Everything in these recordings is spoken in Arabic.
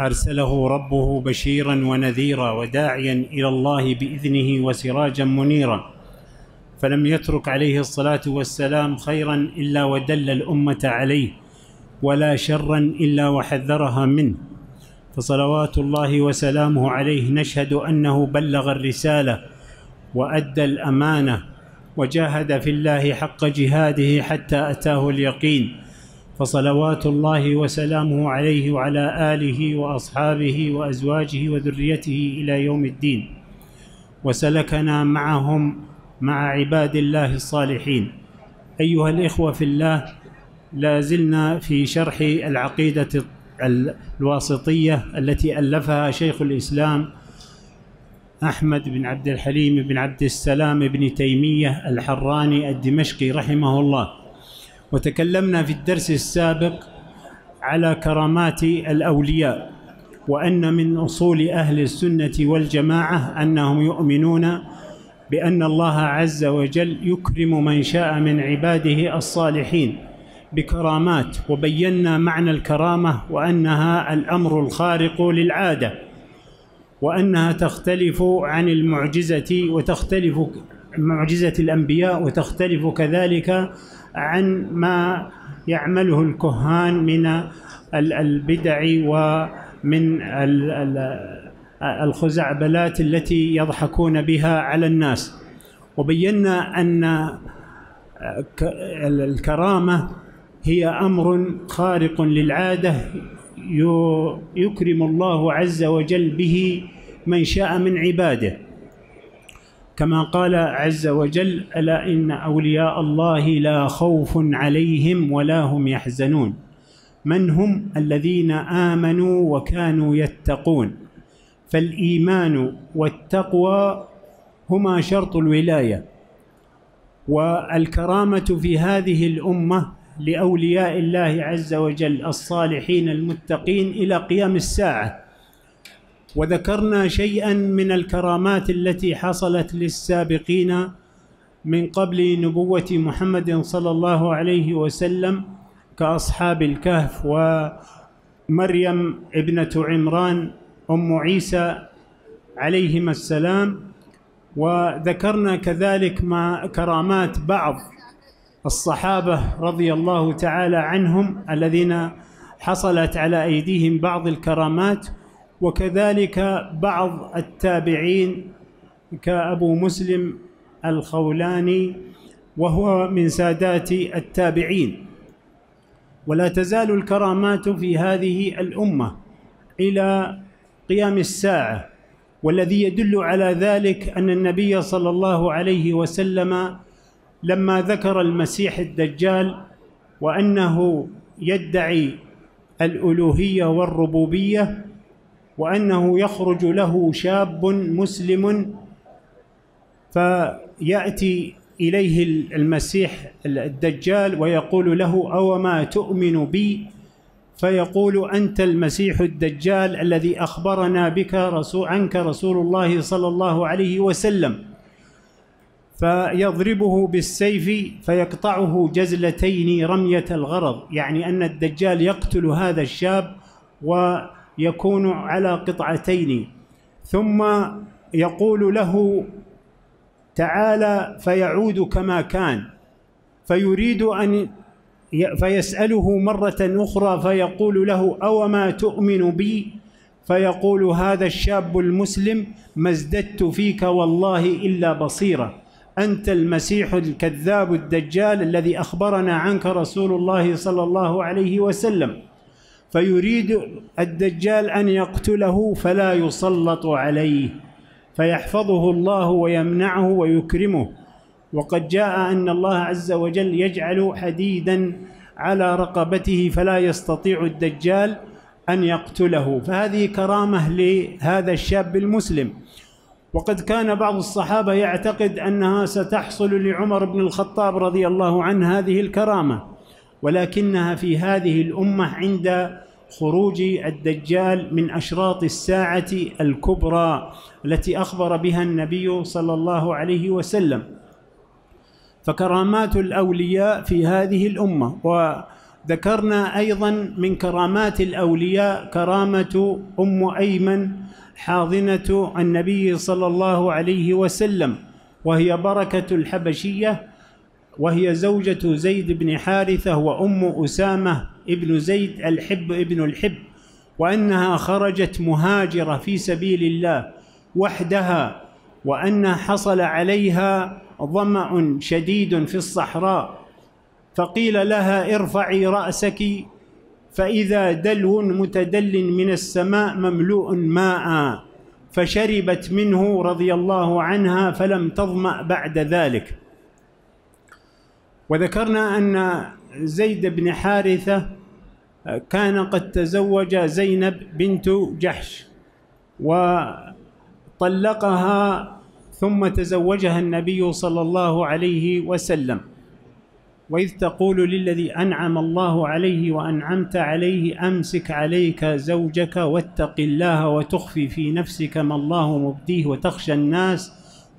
ارسله ربه بشيرا ونذيرا وداعيا الى الله باذنه وسراجا منيرا فلم يترك عليه الصلاه والسلام خيرا الا ودل الامه عليه ولا شرا الا وحذرها منه فصلوات الله وسلامه عليه نشهد انه بلغ الرساله وادى الامانه وجاهد في الله حق جهاده حتى اتاه اليقين فصلوات الله وسلامه عليه وعلى اله واصحابه وازواجه وذريته الى يوم الدين وسلكنا معهم مع عباد الله الصالحين ايها الاخوه في الله لا زلنا في شرح العقيده الواسطيه التي الفها شيخ الاسلام احمد بن عبد الحليم بن عبد السلام بن تيميه الحراني الدمشقي رحمه الله وتكلمنا في الدرس السابق على كرامات الاولياء وان من اصول اهل السنه والجماعه انهم يؤمنون بان الله عز وجل يكرم من شاء من عباده الصالحين بكرامات وبينا معنى الكرامه وانها الامر الخارق للعاده وانها تختلف عن المعجزه وتختلف معجزه الانبياء وتختلف كذلك عن ما يعمله الكهان من البدع ومن الخزعبلات التي يضحكون بها على الناس وبينا ان الكرامه هي امر خارق للعاده يكرم الله عز وجل به من شاء من عباده كما قال عز وجل الا ان اولياء الله لا خوف عليهم ولا هم يحزنون من هم الذين امنوا وكانوا يتقون فالايمان والتقوى هما شرط الولايه والكرامه في هذه الامه لاولياء الله عز وجل الصالحين المتقين الى قيام الساعه وذكرنا شيئا من الكرامات التي حصلت للسابقين من قبل نبوة محمد صلى الله عليه وسلم كأصحاب الكهف ومريم ابنة عمران أم عيسى عليهما السلام وذكرنا كذلك ما كرامات بعض الصحابة رضي الله تعالى عنهم الذين حصلت على أيديهم بعض الكرامات وكذلك بعض التابعين كأبو مسلم الخولاني وهو من سادات التابعين ولا تزال الكرامات في هذه الأمة إلى قيام الساعة والذي يدل على ذلك أن النبي صلى الله عليه وسلم لما ذكر المسيح الدجال وأنه يدعي الألوهية والربوبية وانه يخرج له شاب مسلم فياتي اليه المسيح الدجال ويقول له اوما تؤمن بي فيقول انت المسيح الدجال الذي اخبرنا بك رسول عنك رسول الله صلى الله عليه وسلم فيضربه بالسيف فيقطعه جزلتين رميه الغرض يعني ان الدجال يقتل هذا الشاب و يكون على قطعتين ثم يقول له تعالى فيعود كما كان فيريد ان فيساله مره اخرى فيقول له اوما تؤمن بي فيقول هذا الشاب المسلم ما ازددت فيك والله الا بصيره انت المسيح الكذاب الدجال الذي اخبرنا عنك رسول الله صلى الله عليه وسلم فيريد الدجال ان يقتله فلا يسلط عليه فيحفظه الله ويمنعه ويكرمه وقد جاء ان الله عز وجل يجعل حديدا على رقبته فلا يستطيع الدجال ان يقتله فهذه كرامه لهذا الشاب المسلم وقد كان بعض الصحابه يعتقد انها ستحصل لعمر بن الخطاب رضي الله عنه هذه الكرامه ولكنها في هذه الامه عند خروج الدجال من اشراط الساعه الكبرى التي اخبر بها النبي صلى الله عليه وسلم فكرامات الاولياء في هذه الامه وذكرنا ايضا من كرامات الاولياء كرامه ام ايمن حاضنه النبي صلى الله عليه وسلم وهي بركه الحبشيه وهي زوجة زيد بن حارثة وأم أسامة ابن زيد الحب ابن الحب وأنها خرجت مهاجرة في سبيل الله وحدها وأن حصل عليها ظمأ شديد في الصحراء فقيل لها ارفعي رأسك فإذا دلو متدل من السماء مملوء ماء فشربت منه رضي الله عنها فلم تظمأ بعد ذلك وذكرنا أن زيد بن حارثة كان قد تزوج زينب بنت جحش وطلقها ثم تزوجها النبي صلى الله عليه وسلم وإذ تقول للذي أنعم الله عليه وأنعمت عليه أمسك عليك زوجك واتق الله وتخفي في نفسك ما الله مبديه وتخشى الناس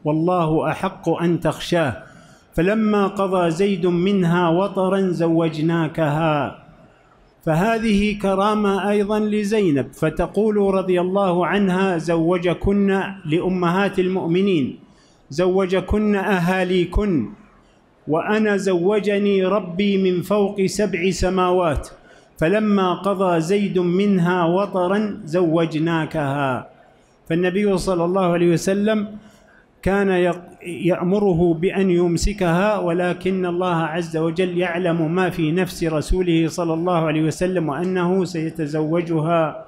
والله أحق أن تخشاه فلما قضى زيد منها وطرا زوجناكها فهذه كرامه ايضا لزينب فتقول رضي الله عنها زوجكن لامهات المؤمنين زوجكن اهاليكن وانا زوجني ربي من فوق سبع سماوات فلما قضى زيد منها وطرا زوجناكها فالنبي صلى الله عليه وسلم كان يامره بان يمسكها ولكن الله عز وجل يعلم ما في نفس رسوله صلى الله عليه وسلم وانه سيتزوجها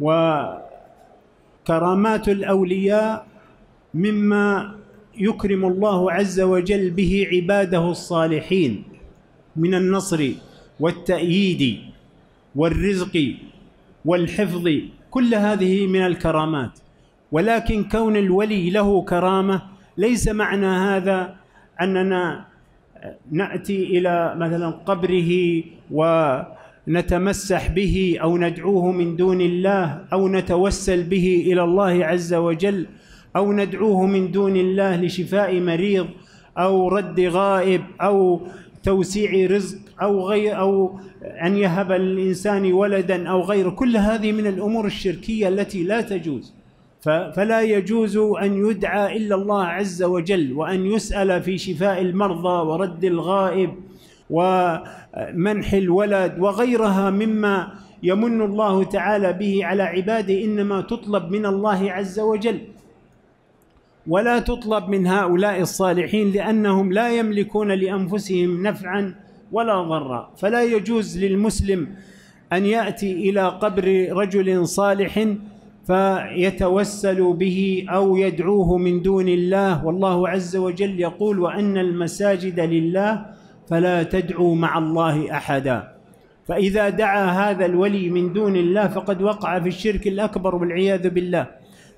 وكرامات الاولياء مما يكرم الله عز وجل به عباده الصالحين من النصر والتأييد والرزق والحفظ كل هذه من الكرامات ولكن كون الولي له كرامه ليس معنى هذا اننا ناتي الى مثلا قبره ونتمسح به او ندعوه من دون الله او نتوسل به الى الله عز وجل او ندعوه من دون الله لشفاء مريض او رد غائب او توسيع رزق او غير او ان يهب الانسان ولدا او غيره كل هذه من الامور الشركيه التي لا تجوز فلا يجوز ان يدعى الا الله عز وجل وان يسال في شفاء المرضى ورد الغائب ومنح الولد وغيرها مما يمن الله تعالى به على عباده انما تطلب من الله عز وجل ولا تطلب من هؤلاء الصالحين لانهم لا يملكون لانفسهم نفعا ولا ضرا فلا يجوز للمسلم ان ياتي الى قبر رجل صالح فيتوسل به او يدعوه من دون الله والله عز وجل يقول وان المساجد لله فلا تدعوا مع الله احدا فاذا دعا هذا الولي من دون الله فقد وقع في الشرك الاكبر والعياذ بالله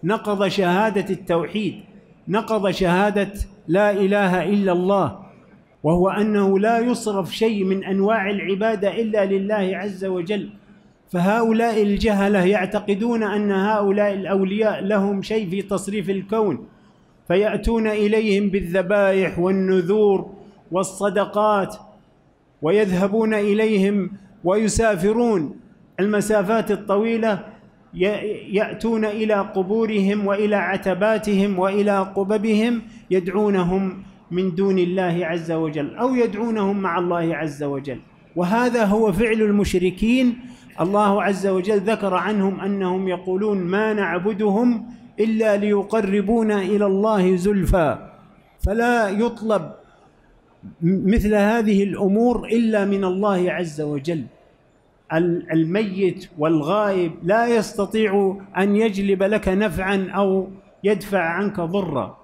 نقض شهاده التوحيد نقض شهاده لا اله الا الله وهو انه لا يصرف شيء من انواع العباده الا لله عز وجل فهؤلاء الجهله يعتقدون ان هؤلاء الاولياء لهم شيء في تصريف الكون فياتون اليهم بالذبائح والنذور والصدقات ويذهبون اليهم ويسافرون المسافات الطويله ياتون الى قبورهم والى عتباتهم والى قببهم يدعونهم من دون الله عز وجل او يدعونهم مع الله عز وجل وهذا هو فعل المشركين الله عز وجل ذكر عنهم انهم يقولون ما نعبدهم الا ليقربونا الى الله زلفى فلا يطلب مثل هذه الامور الا من الله عز وجل الميت والغائب لا يستطيع ان يجلب لك نفعا او يدفع عنك ضرا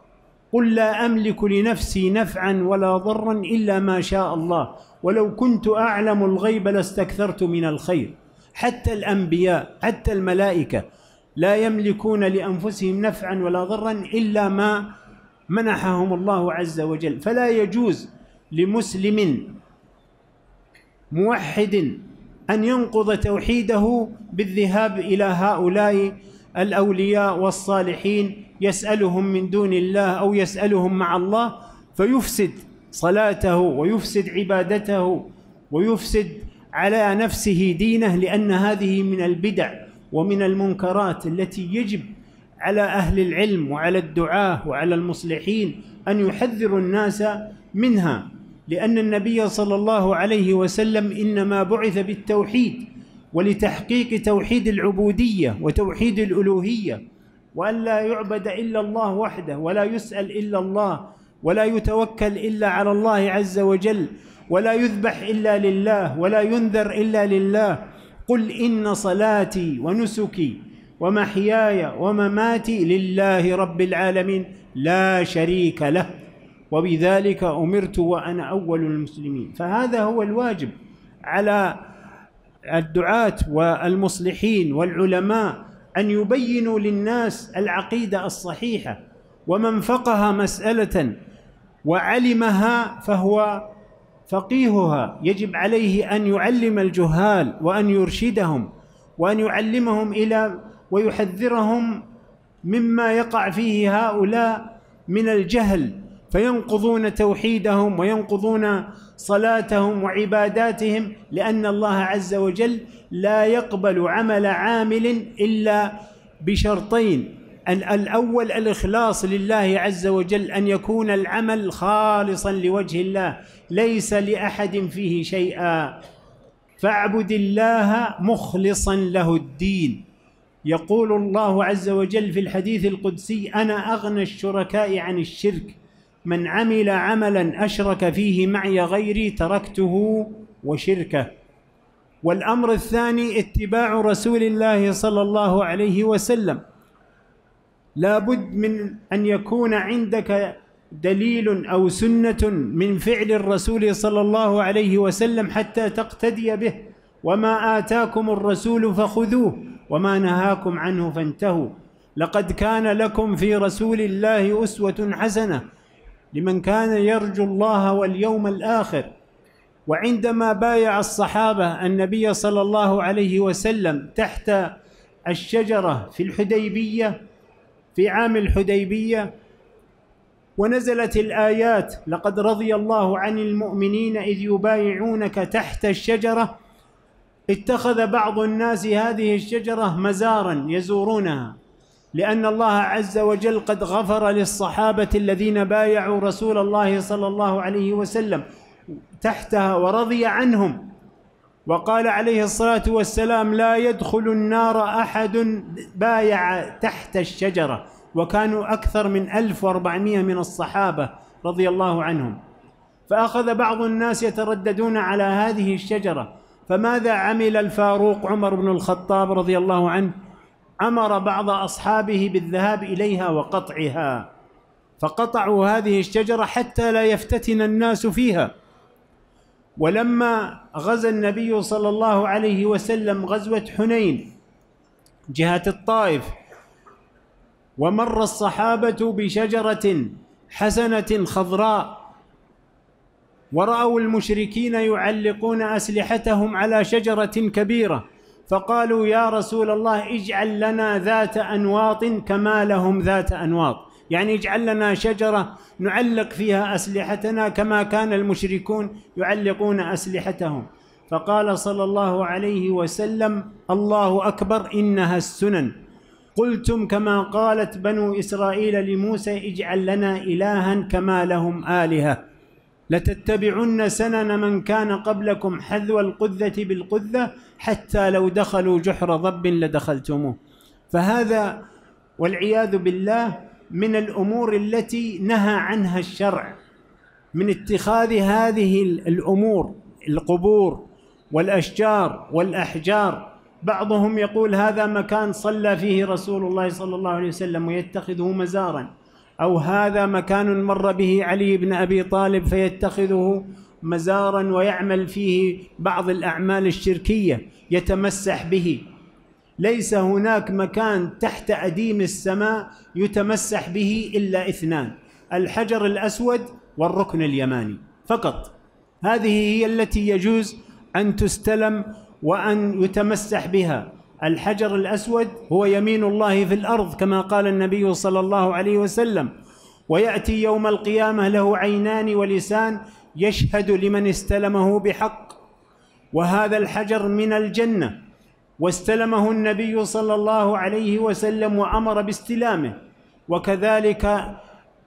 قل لا املك لنفسي نفعا ولا ضرا الا ما شاء الله ولو كنت اعلم الغيب لاستكثرت من الخير حتى الأنبياء حتى الملائكة لا يملكون لأنفسهم نفعا ولا ضرا إلا ما منحهم الله عز وجل فلا يجوز لمسلم موحد أن ينقض توحيده بالذهاب إلى هؤلاء الأولياء والصالحين يسألهم من دون الله أو يسألهم مع الله فيفسد صلاته ويفسد عبادته ويفسد على نفسه دينه لأن هذه من البدع ومن المنكرات التي يجب على أهل العلم وعلى الدعاة وعلى المصلحين أن يحذروا الناس منها لأن النبي صلى الله عليه وسلم إنما بعث بالتوحيد ولتحقيق توحيد العبودية وتوحيد الألوهية وأن لا يعبد إلا الله وحده ولا يسأل إلا الله ولا يتوكل إلا على الله عز وجل ولا يذبح الا لله ولا ينذر الا لله قل ان صلاتي ونسكي ومحياي ومماتي لله رب العالمين لا شريك له وبذلك امرت وانا اول المسلمين فهذا هو الواجب على الدعاة والمصلحين والعلماء ان يبينوا للناس العقيده الصحيحه ومن فقه مساله وعلمها فهو فقيهها يجب عليه ان يعلم الجهال وان يرشدهم وان يعلمهم الى ويحذرهم مما يقع فيه هؤلاء من الجهل فينقضون توحيدهم وينقضون صلاتهم وعباداتهم لان الله عز وجل لا يقبل عمل عامل الا بشرطين الأول الإخلاص لله عز وجل أن يكون العمل خالصا لوجه الله ليس لأحد فيه شيئا فاعبد الله مخلصا له الدين يقول الله عز وجل في الحديث القدسي أنا أغنى الشركاء عن الشرك من عمل عملا أشرك فيه معي غيري تركته وشركه والأمر الثاني اتباع رسول الله صلى الله عليه وسلم لابد من أن يكون عندك دليل أو سنة من فعل الرسول صلى الله عليه وسلم حتى تقتدي به وما آتاكم الرسول فخذوه وما نهاكم عنه فانتهوا لقد كان لكم في رسول الله أسوة حسنة لمن كان يرجو الله واليوم الآخر وعندما بايع الصحابة النبي صلى الله عليه وسلم تحت الشجرة في الحديبية في عام الحديبيه ونزلت الايات لقد رضي الله عن المؤمنين اذ يبايعونك تحت الشجره اتخذ بعض الناس هذه الشجره مزارا يزورونها لان الله عز وجل قد غفر للصحابه الذين بايعوا رسول الله صلى الله عليه وسلم تحتها ورضي عنهم وقال عليه الصلاة والسلام لا يدخل النار أحد بايع تحت الشجرة وكانوا أكثر من 1400 من الصحابة رضي الله عنهم فأخذ بعض الناس يترددون على هذه الشجرة فماذا عمل الفاروق عمر بن الخطاب رضي الله عنه امر بعض اصحابه بالذهاب اليها وقطعها فقطعوا هذه الشجره حتى لا يفتتن الناس فيها ولما غزا النبي صلى الله عليه وسلم غزوة حنين جهة الطائف ومر الصحابة بشجرة حسنة خضراء ورأوا المشركين يعلقون أسلحتهم على شجرة كبيرة فقالوا يا رسول الله اجعل لنا ذات أنواط كما لهم ذات أنواط يعني اجعل لنا شجرة نعلق فيها أسلحتنا كما كان المشركون يعلقون أسلحتهم فقال صلى الله عليه وسلم الله أكبر إنها السنن قلتم كما قالت بنو إسرائيل لموسى اجعل لنا إلها كما لهم آلهة لتتبعن سنن من كان قبلكم حذو القذة بالقذة حتى لو دخلوا جحر ضب لدخلتموه فهذا والعياذ بالله من الامور التي نهى عنها الشرع من اتخاذ هذه الامور القبور والاشجار والاحجار بعضهم يقول هذا مكان صلى فيه رسول الله صلى الله عليه وسلم ويتخذه مزارا او هذا مكان مر به علي بن ابي طالب فيتخذه مزارا ويعمل فيه بعض الاعمال الشركيه يتمسح به ليس هناك مكان تحت أديم السماء يتمسح به إلا اثنان الحجر الأسود والركن اليماني فقط هذه هي التي يجوز أن تستلم وأن يتمسح بها الحجر الأسود هو يمين الله في الأرض كما قال النبي صلى الله عليه وسلم ويأتي يوم القيامة له عينان ولسان يشهد لمن استلمه بحق وهذا الحجر من الجنه واستلمه النبي صلى الله عليه وسلم وامر باستلامه وكذلك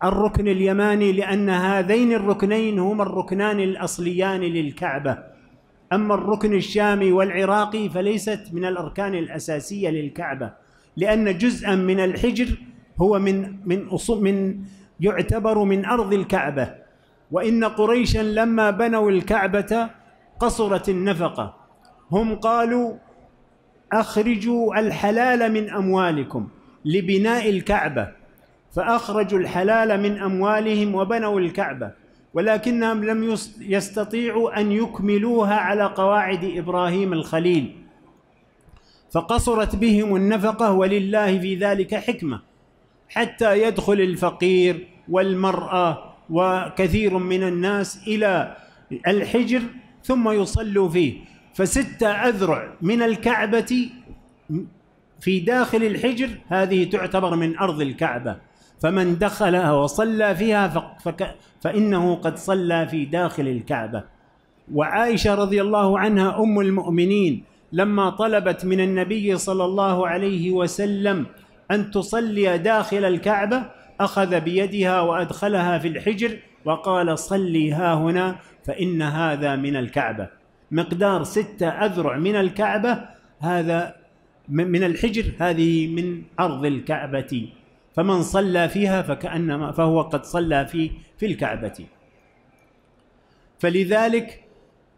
الركن اليماني لان هذين الركنين هما الركنان الاصليان للكعبه اما الركن الشامي والعراقي فليست من الاركان الاساسيه للكعبه لان جزءا من الحجر هو من من من يعتبر من ارض الكعبه وان قريشا لما بنوا الكعبه قصرت النفقه هم قالوا اخرجوا الحلال من اموالكم لبناء الكعبه فاخرجوا الحلال من اموالهم وبنوا الكعبه ولكنهم لم يستطيعوا ان يكملوها على قواعد ابراهيم الخليل فقصرت بهم النفقه ولله في ذلك حكمه حتى يدخل الفقير والمراه وكثير من الناس الى الحجر ثم يصلوا فيه فستة أذرع من الكعبة في داخل الحجر هذه تعتبر من أرض الكعبة فمن دخلها وصلى فيها فك فإنه قد صلى في داخل الكعبة وعائشة رضي الله عنها أم المؤمنين لما طلبت من النبي صلى الله عليه وسلم أن تصلي داخل الكعبة أخذ بيدها وأدخلها في الحجر وقال صلي ها هنا فإن هذا من الكعبة مقدار ستة أذرع من الكعبة هذا من الحجر هذه من أرض الكعبة فمن صلى فيها فكأنما فهو قد صلى في في الكعبة فلذلك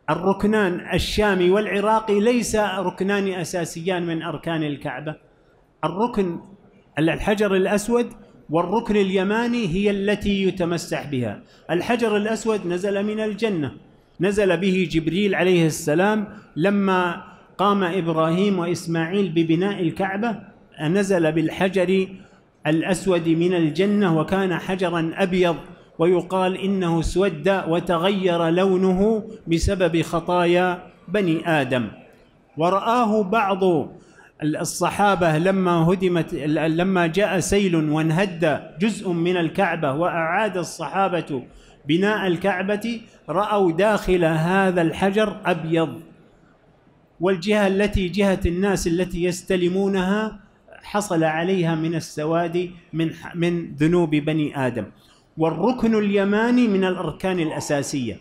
الركنان الشامي والعراقي ليس ركنان أساسيان من أركان الكعبة الركن الحجر الأسود والركن اليماني هي التي يتمسح بها الحجر الأسود نزل من الجنة نزل به جبريل عليه السلام لما قام ابراهيم واسماعيل ببناء الكعبه نزل بالحجر الاسود من الجنه وكان حجرا ابيض ويقال انه اسود وتغير لونه بسبب خطايا بني ادم ورآه بعض الصحابه لما هدمت لما جاء سيل وانهد جزء من الكعبه واعاد الصحابه بناء الكعبة رأوا داخل هذا الحجر أبيض والجهة التي جهة الناس التي يستلمونها حصل عليها من السواد من من ذنوب بني آدم والركن اليماني من الأركان الأساسية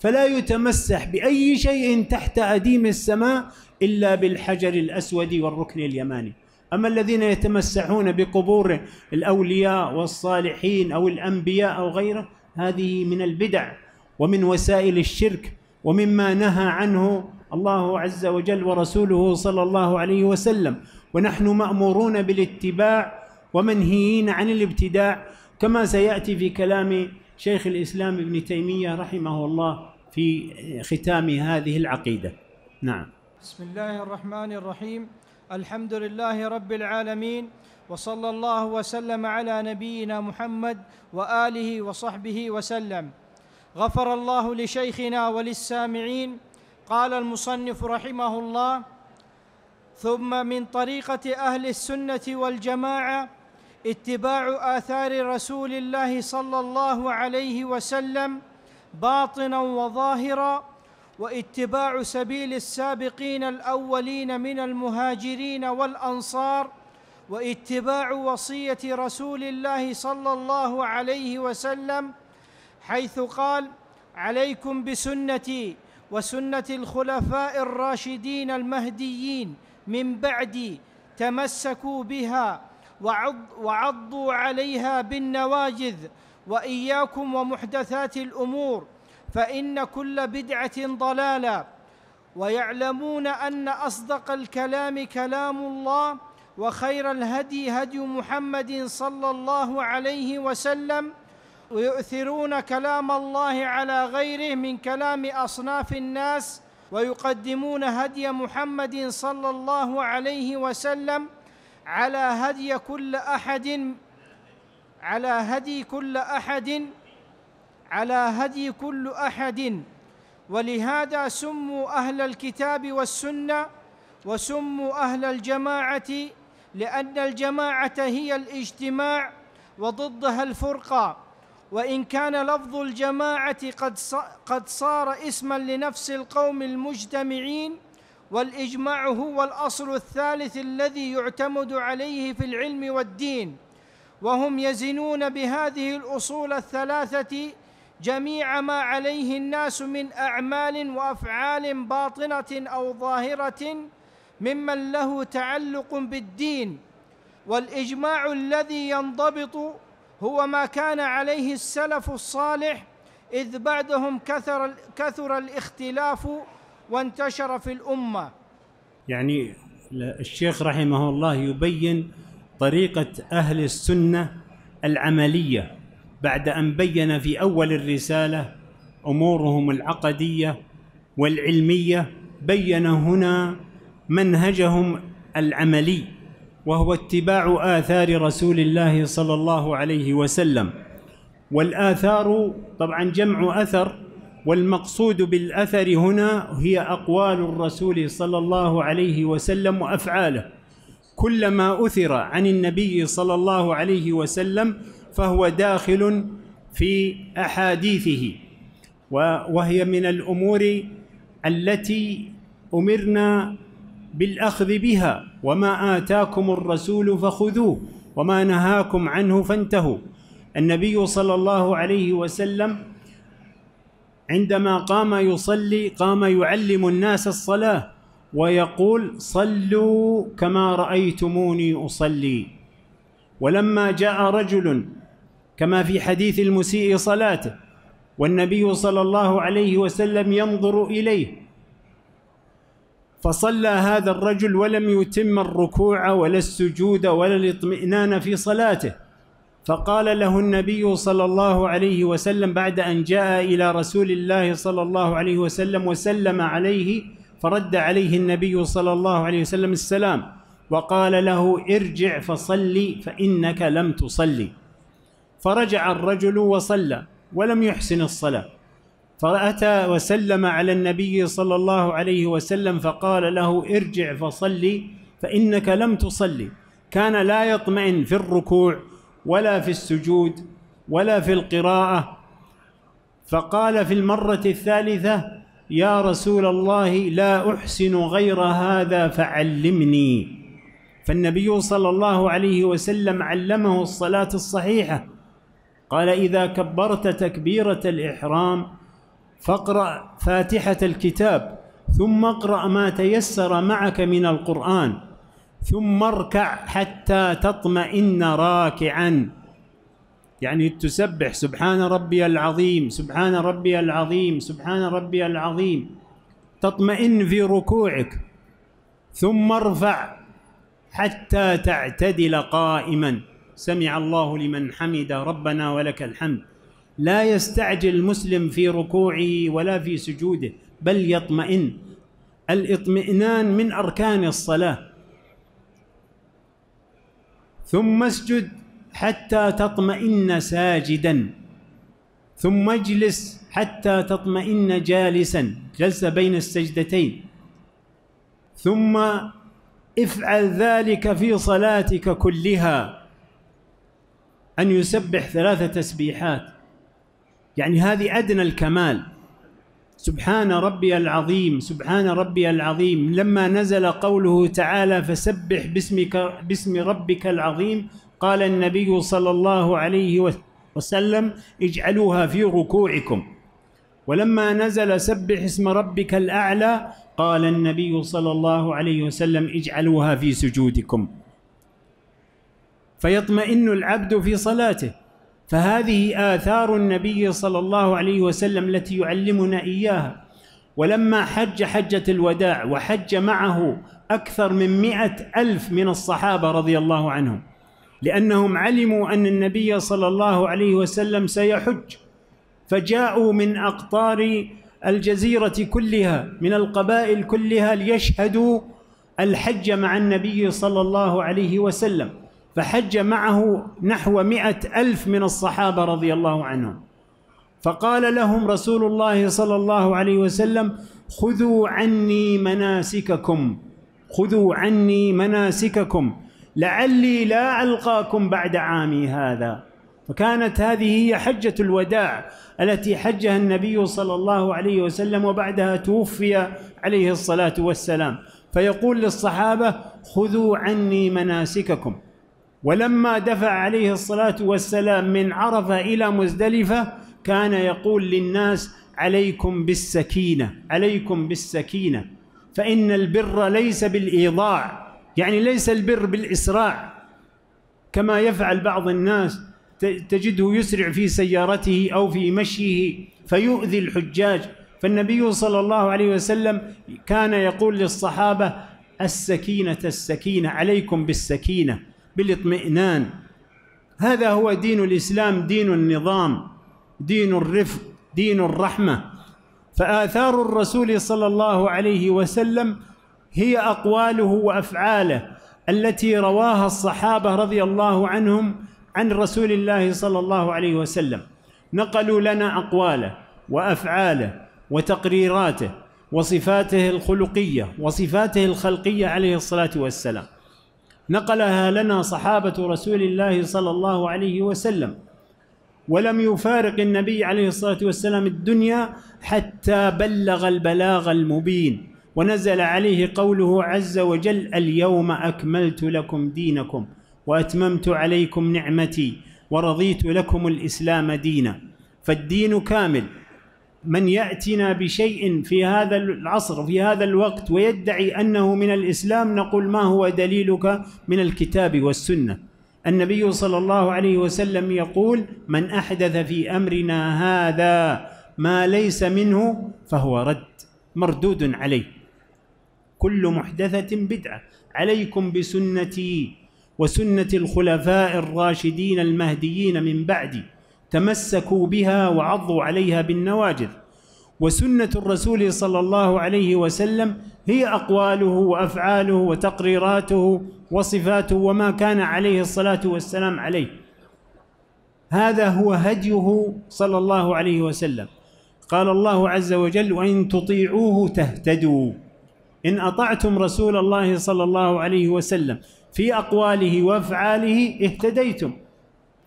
فلا يتمسح بأي شيء تحت أديم السماء إلا بالحجر الأسود والركن اليماني أما الذين يتمسحون بقبور الأولياء والصالحين أو الأنبياء أو غيره هذه من البدع ومن وسائل الشرك ومما نهى عنه الله عز وجل ورسوله صلى الله عليه وسلم ونحن مامورون بالاتباع ومنهيين عن الابتداع كما سياتي في كلام شيخ الاسلام ابن تيميه رحمه الله في ختام هذه العقيده. نعم. بسم الله الرحمن الرحيم، الحمد لله رب العالمين وصلى الله وسلم على نبينا محمد واله وصحبه وسلم غفر الله لشيخنا وللسامعين قال المصنف رحمه الله ثم من طريقه اهل السنه والجماعه اتباع اثار رسول الله صلى الله عليه وسلم باطنا وظاهرا واتباع سبيل السابقين الاولين من المهاجرين والانصار واتباع وصيه رسول الله صلى الله عليه وسلم حيث قال عليكم بسنتي وسنه الخلفاء الراشدين المهديين من بعدي تمسكوا بها وعض وعضوا عليها بالنواجذ واياكم ومحدثات الامور فان كل بدعه ضلاله ويعلمون ان اصدق الكلام كلام الله وخير الهدي هدي محمد صلى الله عليه وسلم ويؤثرون كلام الله على غيره من كلام اصناف الناس ويقدمون هدي محمد صلى الله عليه وسلم على هدي كل احد على هدي كل احد على هدي كل احد ولهذا سموا اهل الكتاب والسنه وسموا اهل الجماعه لأن الجماعة هي الاجتماع وضدها الفرقة وإن كان لفظ الجماعة قد قد صار اسما لنفس القوم المجتمعين والإجماع هو الأصل الثالث الذي يعتمد عليه في العلم والدين وهم يزنون بهذه الأصول الثلاثة جميع ما عليه الناس من أعمال وأفعال باطنة أو ظاهرة ممن له تعلق بالدين والاجماع الذي ينضبط هو ما كان عليه السلف الصالح اذ بعدهم كثر كثر الاختلاف وانتشر في الامه يعني الشيخ رحمه الله يبين طريقه اهل السنه العمليه بعد ان بين في اول الرساله امورهم العقديه والعلميه بين هنا منهجهم العملي وهو اتباع آثار رسول الله صلى الله عليه وسلم والآثار طبعا جمع أثر والمقصود بالأثر هنا هي أقوال الرسول صلى الله عليه وسلم وأفعاله كل ما أثر عن النبي صلى الله عليه وسلم فهو داخل في أحاديثه وهي من الأمور التي أمرنا بالاخذ بها وما اتاكم الرسول فخذوه وما نهاكم عنه فانتهوا النبي صلى الله عليه وسلم عندما قام يصلي قام يعلم الناس الصلاه ويقول صلوا كما رايتموني اصلي ولما جاء رجل كما في حديث المسيء صلاته والنبي صلى الله عليه وسلم ينظر اليه فصلى هذا الرجل ولم يتم الركوع ولا السجود ولا الاطمئنان في صلاته فقال له النبي صلى الله عليه وسلم بعد ان جاء الى رسول الله صلى الله عليه وسلم وسلم عليه فرد عليه النبي صلى الله عليه وسلم السلام وقال له ارجع فصلي فانك لم تصلي فرجع الرجل وصلى ولم يحسن الصلاه فأتى وسلم على النبي صلى الله عليه وسلم فقال له ارجع فصلي فإنك لم تصلي كان لا يطمئن في الركوع ولا في السجود ولا في القراءة فقال في المرة الثالثة يا رسول الله لا أحسن غير هذا فعلمني فالنبي صلى الله عليه وسلم علمه الصلاة الصحيحة قال إذا كبرت تكبيرة الإحرام فاقرأ فاتحة الكتاب ثم اقرأ ما تيسر معك من القرآن ثم اركع حتى تطمئن راكعا يعني تسبح سبحان ربي العظيم سبحان ربي العظيم سبحان ربي العظيم تطمئن في ركوعك ثم ارفع حتى تعتدل قائما سمع الله لمن حمد ربنا ولك الحمد لا يستعجل المسلم في ركوعه ولا في سجوده بل يطمئن الاطمئنان من اركان الصلاه ثم اسجد حتى تطمئن ساجدا ثم اجلس حتى تطمئن جالسا جلسه بين السجدتين ثم افعل ذلك في صلاتك كلها ان يسبح ثلاث تسبيحات يعني هذه ادنى الكمال سبحان ربي العظيم سبحان ربي العظيم لما نزل قوله تعالى فسبح باسمك باسم ربك العظيم قال النبي صلى الله عليه وسلم اجعلوها في ركوعكم ولما نزل سبح اسم ربك الاعلى قال النبي صلى الله عليه وسلم اجعلوها في سجودكم فيطمئن العبد في صلاته فهذه آثار النبي صلى الله عليه وسلم التي يعلمنا إياها ولما حج حجة الوداع وحج معه أكثر من مئة ألف من الصحابة رضي الله عنهم لأنهم علموا أن النبي صلى الله عليه وسلم سيحج فجاءوا من أقطار الجزيرة كلها من القبائل كلها ليشهدوا الحج مع النبي صلى الله عليه وسلم فحج معه نحو مئة ألف من الصحابة رضي الله عنهم فقال لهم رسول الله صلى الله عليه وسلم خذوا عني مناسككم خذوا عني مناسككم لعلي لا ألقاكم بعد عامي هذا فكانت هذه هي حجة الوداع التي حجها النبي صلى الله عليه وسلم وبعدها توفي عليه الصلاة والسلام فيقول للصحابة خذوا عني مناسككم ولما دفع عليه الصلاة والسلام من عرفة إلى مزدلفة كان يقول للناس عليكم بالسكينة عليكم بالسكينة فإن البر ليس بالإيضاع يعني ليس البر بالإسراع كما يفعل بعض الناس تجده يسرع في سيارته أو في مشيه فيؤذي الحجاج فالنبي صلى الله عليه وسلم كان يقول للصحابة السكينة السكينة عليكم بالسكينة بالاطمئنان هذا هو دين الاسلام دين النظام دين الرفق دين الرحمه فاثار الرسول صلى الله عليه وسلم هي اقواله وافعاله التي رواها الصحابه رضي الله عنهم عن رسول الله صلى الله عليه وسلم نقلوا لنا اقواله وافعاله وتقريراته وصفاته الخلقيه وصفاته الخلقيه عليه الصلاه والسلام نقلها لنا صحابة رسول الله صلى الله عليه وسلم ولم يفارق النبي عليه الصلاة والسلام الدنيا حتى بلغ البلاغ المبين ونزل عليه قوله عز وجل اليوم أكملت لكم دينكم وأتممت عليكم نعمتي ورضيت لكم الإسلام دينا فالدين كامل من ياتنا بشيء في هذا العصر في هذا الوقت ويدعي انه من الاسلام نقول ما هو دليلك من الكتاب والسنه النبي صلى الله عليه وسلم يقول من احدث في امرنا هذا ما ليس منه فهو رد مردود عليه كل محدثه بدعه عليكم بسنتي وسنه الخلفاء الراشدين المهديين من بعدي تمسكوا بها وعضوا عليها بالنواجذ وسنة الرسول صلى الله عليه وسلم هي أقواله وأفعاله وتقريراته وصفاته وما كان عليه الصلاة والسلام عليه هذا هو هديه صلى الله عليه وسلم قال الله عز وجل وإن تطيعوه تهتدوا إن أطعتم رسول الله صلى الله عليه وسلم في أقواله وأفعاله اهتديتم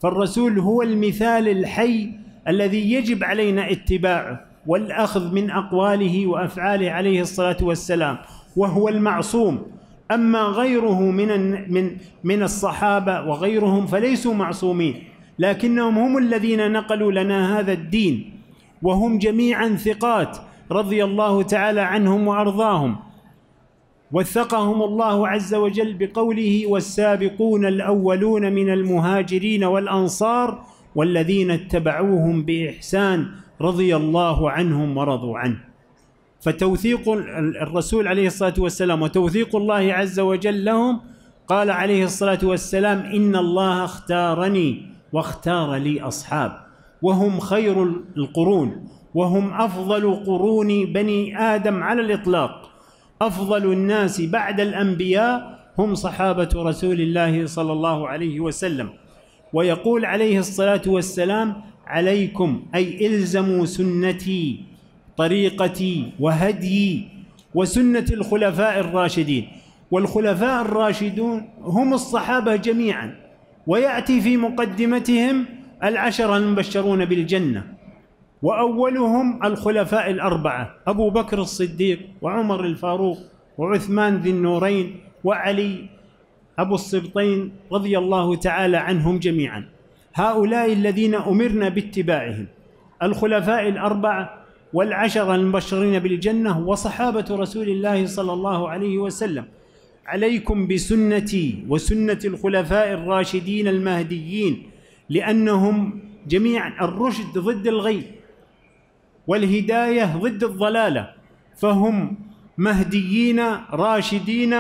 فالرسول هو المثال الحي الذي يجب علينا اتباعه والاخذ من اقواله وافعاله عليه الصلاه والسلام وهو المعصوم اما غيره من من من الصحابه وغيرهم فليسوا معصومين لكنهم هم الذين نقلوا لنا هذا الدين وهم جميعا ثقات رضي الله تعالى عنهم وارضاهم وثقهم الله عز وجل بقوله والسابقون الاولون من المهاجرين والانصار والذين اتبعوهم باحسان رضي الله عنهم ورضوا عنه فتوثيق الرسول عليه الصلاه والسلام وتوثيق الله عز وجل لهم قال عليه الصلاه والسلام ان الله اختارني واختار لي اصحاب وهم خير القرون وهم افضل قرون بني ادم على الاطلاق افضل الناس بعد الانبياء هم صحابه رسول الله صلى الله عليه وسلم ويقول عليه الصلاه والسلام عليكم اي الزموا سنتي طريقتي وهديي وسنه الخلفاء الراشدين والخلفاء الراشدون هم الصحابه جميعا وياتي في مقدمتهم العشره المبشرون بالجنه واولهم الخلفاء الاربعه ابو بكر الصديق وعمر الفاروق وعثمان ذي النورين وعلي ابو السبطين رضي الله تعالى عنهم جميعا هؤلاء الذين امرنا باتباعهم الخلفاء الاربعه والعشره المبشرين بالجنه وصحابه رسول الله صلى الله عليه وسلم عليكم بسنتي وسنه الخلفاء الراشدين المهديين لانهم جميعا الرشد ضد الغي والهدايه ضد الضلاله فهم مهديين راشدين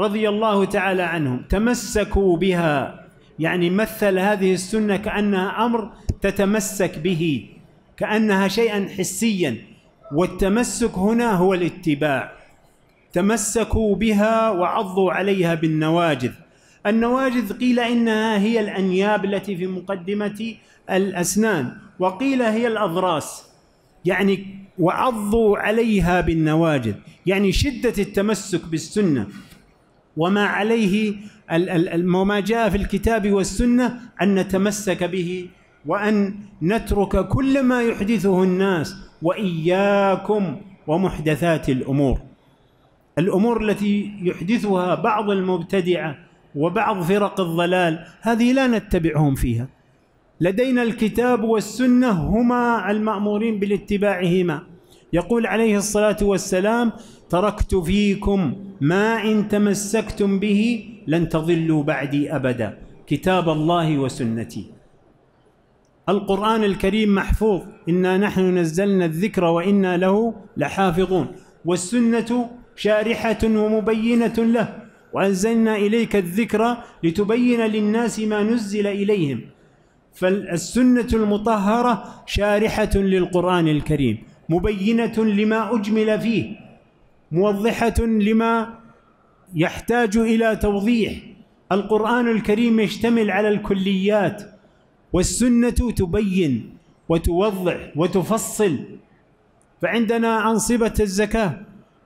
رضي الله تعالى عنهم تمسكوا بها يعني مثل هذه السنه كانها امر تتمسك به كانها شيئا حسيا والتمسك هنا هو الاتباع تمسكوا بها وعضوا عليها بالنواجذ النواجذ قيل انها هي الانياب التي في مقدمه الاسنان وقيل هي الاضراس يعني وعضوا عليها بالنواجذ يعني شدة التمسك بالسنة وما عليه وما جاء في الكتاب والسنة أن نتمسك به وأن نترك كل ما يحدثه الناس وإياكم ومحدثات الأمور الأمور التي يحدثها بعض المبتدعة وبعض فرق الضلال هذه لا نتبعهم فيها لدينا الكتاب والسنه هما المامورين بالاتباعهما يقول عليه الصلاه والسلام تركت فيكم ما ان تمسكتم به لن تضلوا بعدي ابدا كتاب الله وسنتي القران الكريم محفوظ انا نحن نزلنا الذكر وانا له لحافظون والسنه شارحه ومبينه له وانزلنا اليك الذكر لتبين للناس ما نزل اليهم فالسنة المطهرة شارحة للقرآن الكريم مبينة لما أجمل فيه موضحة لما يحتاج إلى توضيح القرآن الكريم يشتمل على الكليات والسنة تبين وتوضح وتفصل فعندنا أنصبة الزكاة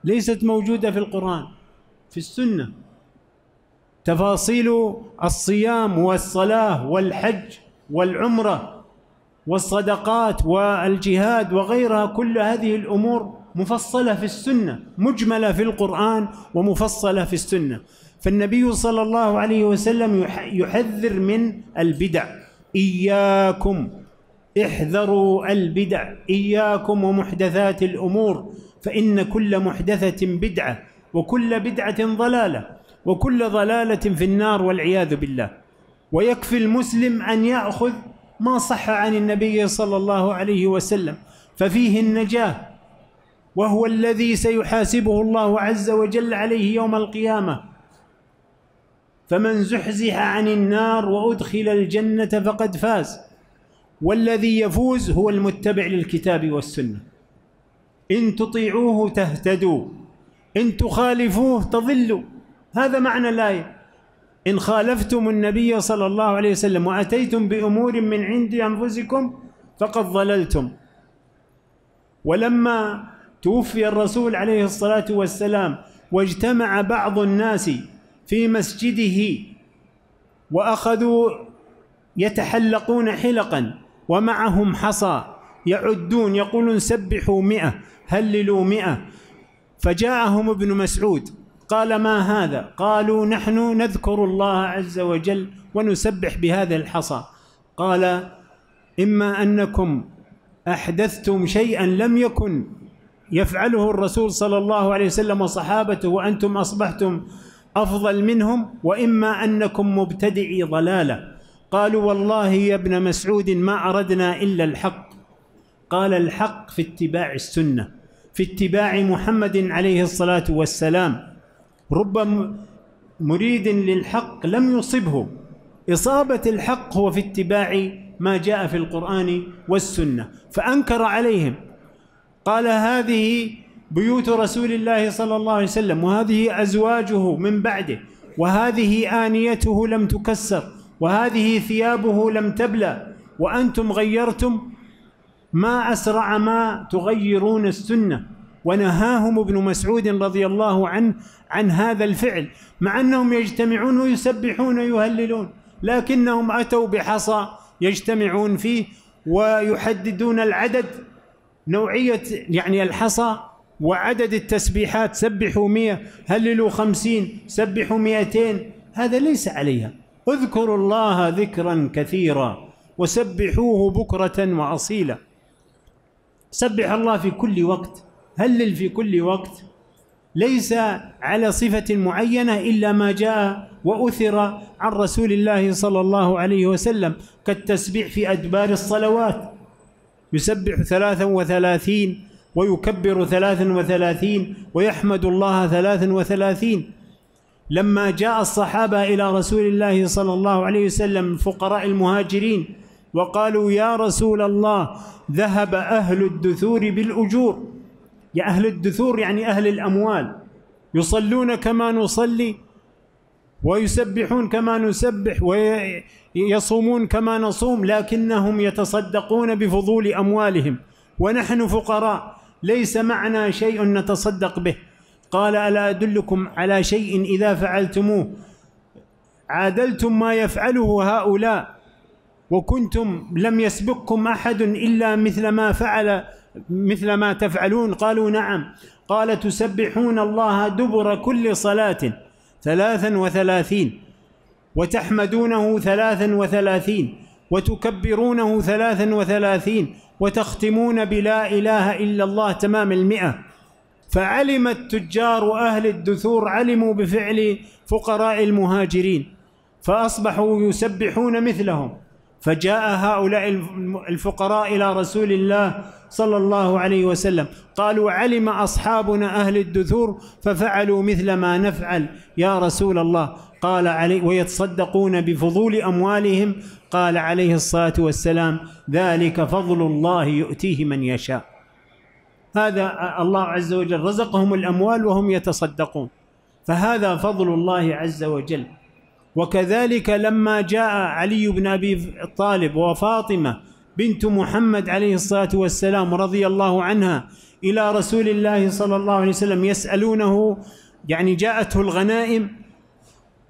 ليست موجودة في القرآن في السنة تفاصيل الصيام والصلاة والحج والعمره والصدقات والجهاد وغيرها كل هذه الامور مفصله في السنه مجمله في القران ومفصله في السنه فالنبي صلى الله عليه وسلم يحذر من البدع اياكم احذروا البدع اياكم ومحدثات الامور فان كل محدثه بدعه وكل بدعه ضلاله وكل ضلاله في النار والعياذ بالله ويكفي المسلم أن يأخذ ما صح عن النبي صلى الله عليه وسلم ففيه النجاة وهو الذي سيحاسبه الله عز وجل عليه يوم القيامة فمن زحزح عن النار وأدخل الجنة فقد فاز والذي يفوز هو المتبع للكتاب والسنة إن تطيعوه تهتدوا إن تخالفوه تضلوا هذا معنى الآية إن خالفتم النبي صلى الله عليه وسلم وأتيتم بأمور من عند أنفسكم فقد ضللتم ولما توفي الرسول عليه الصلاة والسلام واجتمع بعض الناس في مسجده وأخذوا يتحلقون حلقا ومعهم حصى يعدون يقولون سبحوا مئة هللوا مئة فجاءهم ابن مسعود قال ما هذا قالوا نحن نذكر الله عز وجل ونسبح بهذا الحصى قال إما أنكم أحدثتم شيئا لم يكن يفعله الرسول صلى الله عليه وسلم وصحابته وأنتم أصبحتم أفضل منهم وإما أنكم مبتدعي ضلالة قالوا والله يا ابن مسعود ما أردنا إلا الحق قال الحق في اتباع السنة في اتباع محمد عليه الصلاة والسلام رب مريد للحق لم يصبه إصابة الحق هو في اتباع ما جاء في القرآن والسنة فأنكر عليهم قال هذه بيوت رسول الله صلى الله عليه وسلم وهذه أزواجه من بعده وهذه آنيته لم تكسر وهذه ثيابه لم تبلى وأنتم غيرتم ما أسرع ما تغيرون السنة ونهاهم ابن مسعود رضي الله عنه عن هذا الفعل مع انهم يجتمعون ويسبحون ويهللون لكنهم اتوا بحصى يجتمعون فيه ويحددون العدد نوعيه يعني الحصى وعدد التسبيحات سبحوا 100 هللوا 50 سبحوا 200 هذا ليس عليها اذكروا الله ذكرا كثيرا وسبحوه بكره واصيلا سبح الله في كل وقت هلل في كل وقت ليس على صفة معينة إلا ما جاء وأثر عن رسول الله صلى الله عليه وسلم كالتسبيح في أدبار الصلوات يسبح ثلاثا وثلاثين ويكبر ثلاثا وثلاثين ويحمد الله ثلاثا وثلاثين لما جاء الصحابة إلى رسول الله صلى الله عليه وسلم فقراء المهاجرين وقالوا يا رسول الله ذهب أهل الدثور بالأجور يا أهل الدثور يعني أهل الأموال يصلون كما نصلي ويسبحون كما نسبح ويصومون كما نصوم لكنهم يتصدقون بفضول أموالهم ونحن فقراء ليس معنا شيء نتصدق به قال ألا أدلكم على شيء إذا فعلتموه عادلتم ما يفعله هؤلاء وكنتم لم يسبقكم أحد إلا مثل ما فعل مثل ما تفعلون قالوا نعم قال تسبحون الله دبر كل صلاة ثلاثا وثلاثين وتحمدونه ثلاثا وثلاثين وتكبرونه ثلاثا وثلاثين وتختمون بلا إله إلا الله تمام المئة فعلم التجار أهل الدثور علموا بفعل فقراء المهاجرين فأصبحوا يسبحون مثلهم فجاء هؤلاء الفقراء الى رسول الله صلى الله عليه وسلم قالوا علم اصحابنا اهل الدثور ففعلوا مثل ما نفعل يا رسول الله قال عليه ويتصدقون بفضول اموالهم قال عليه الصلاه والسلام ذلك فضل الله يؤتيه من يشاء هذا الله عز وجل رزقهم الاموال وهم يتصدقون فهذا فضل الله عز وجل وكذلك لما جاء علي بن ابي طالب وفاطمه بنت محمد عليه الصلاه والسلام رضي الله عنها الى رسول الله صلى الله عليه وسلم يسالونه يعني جاءته الغنائم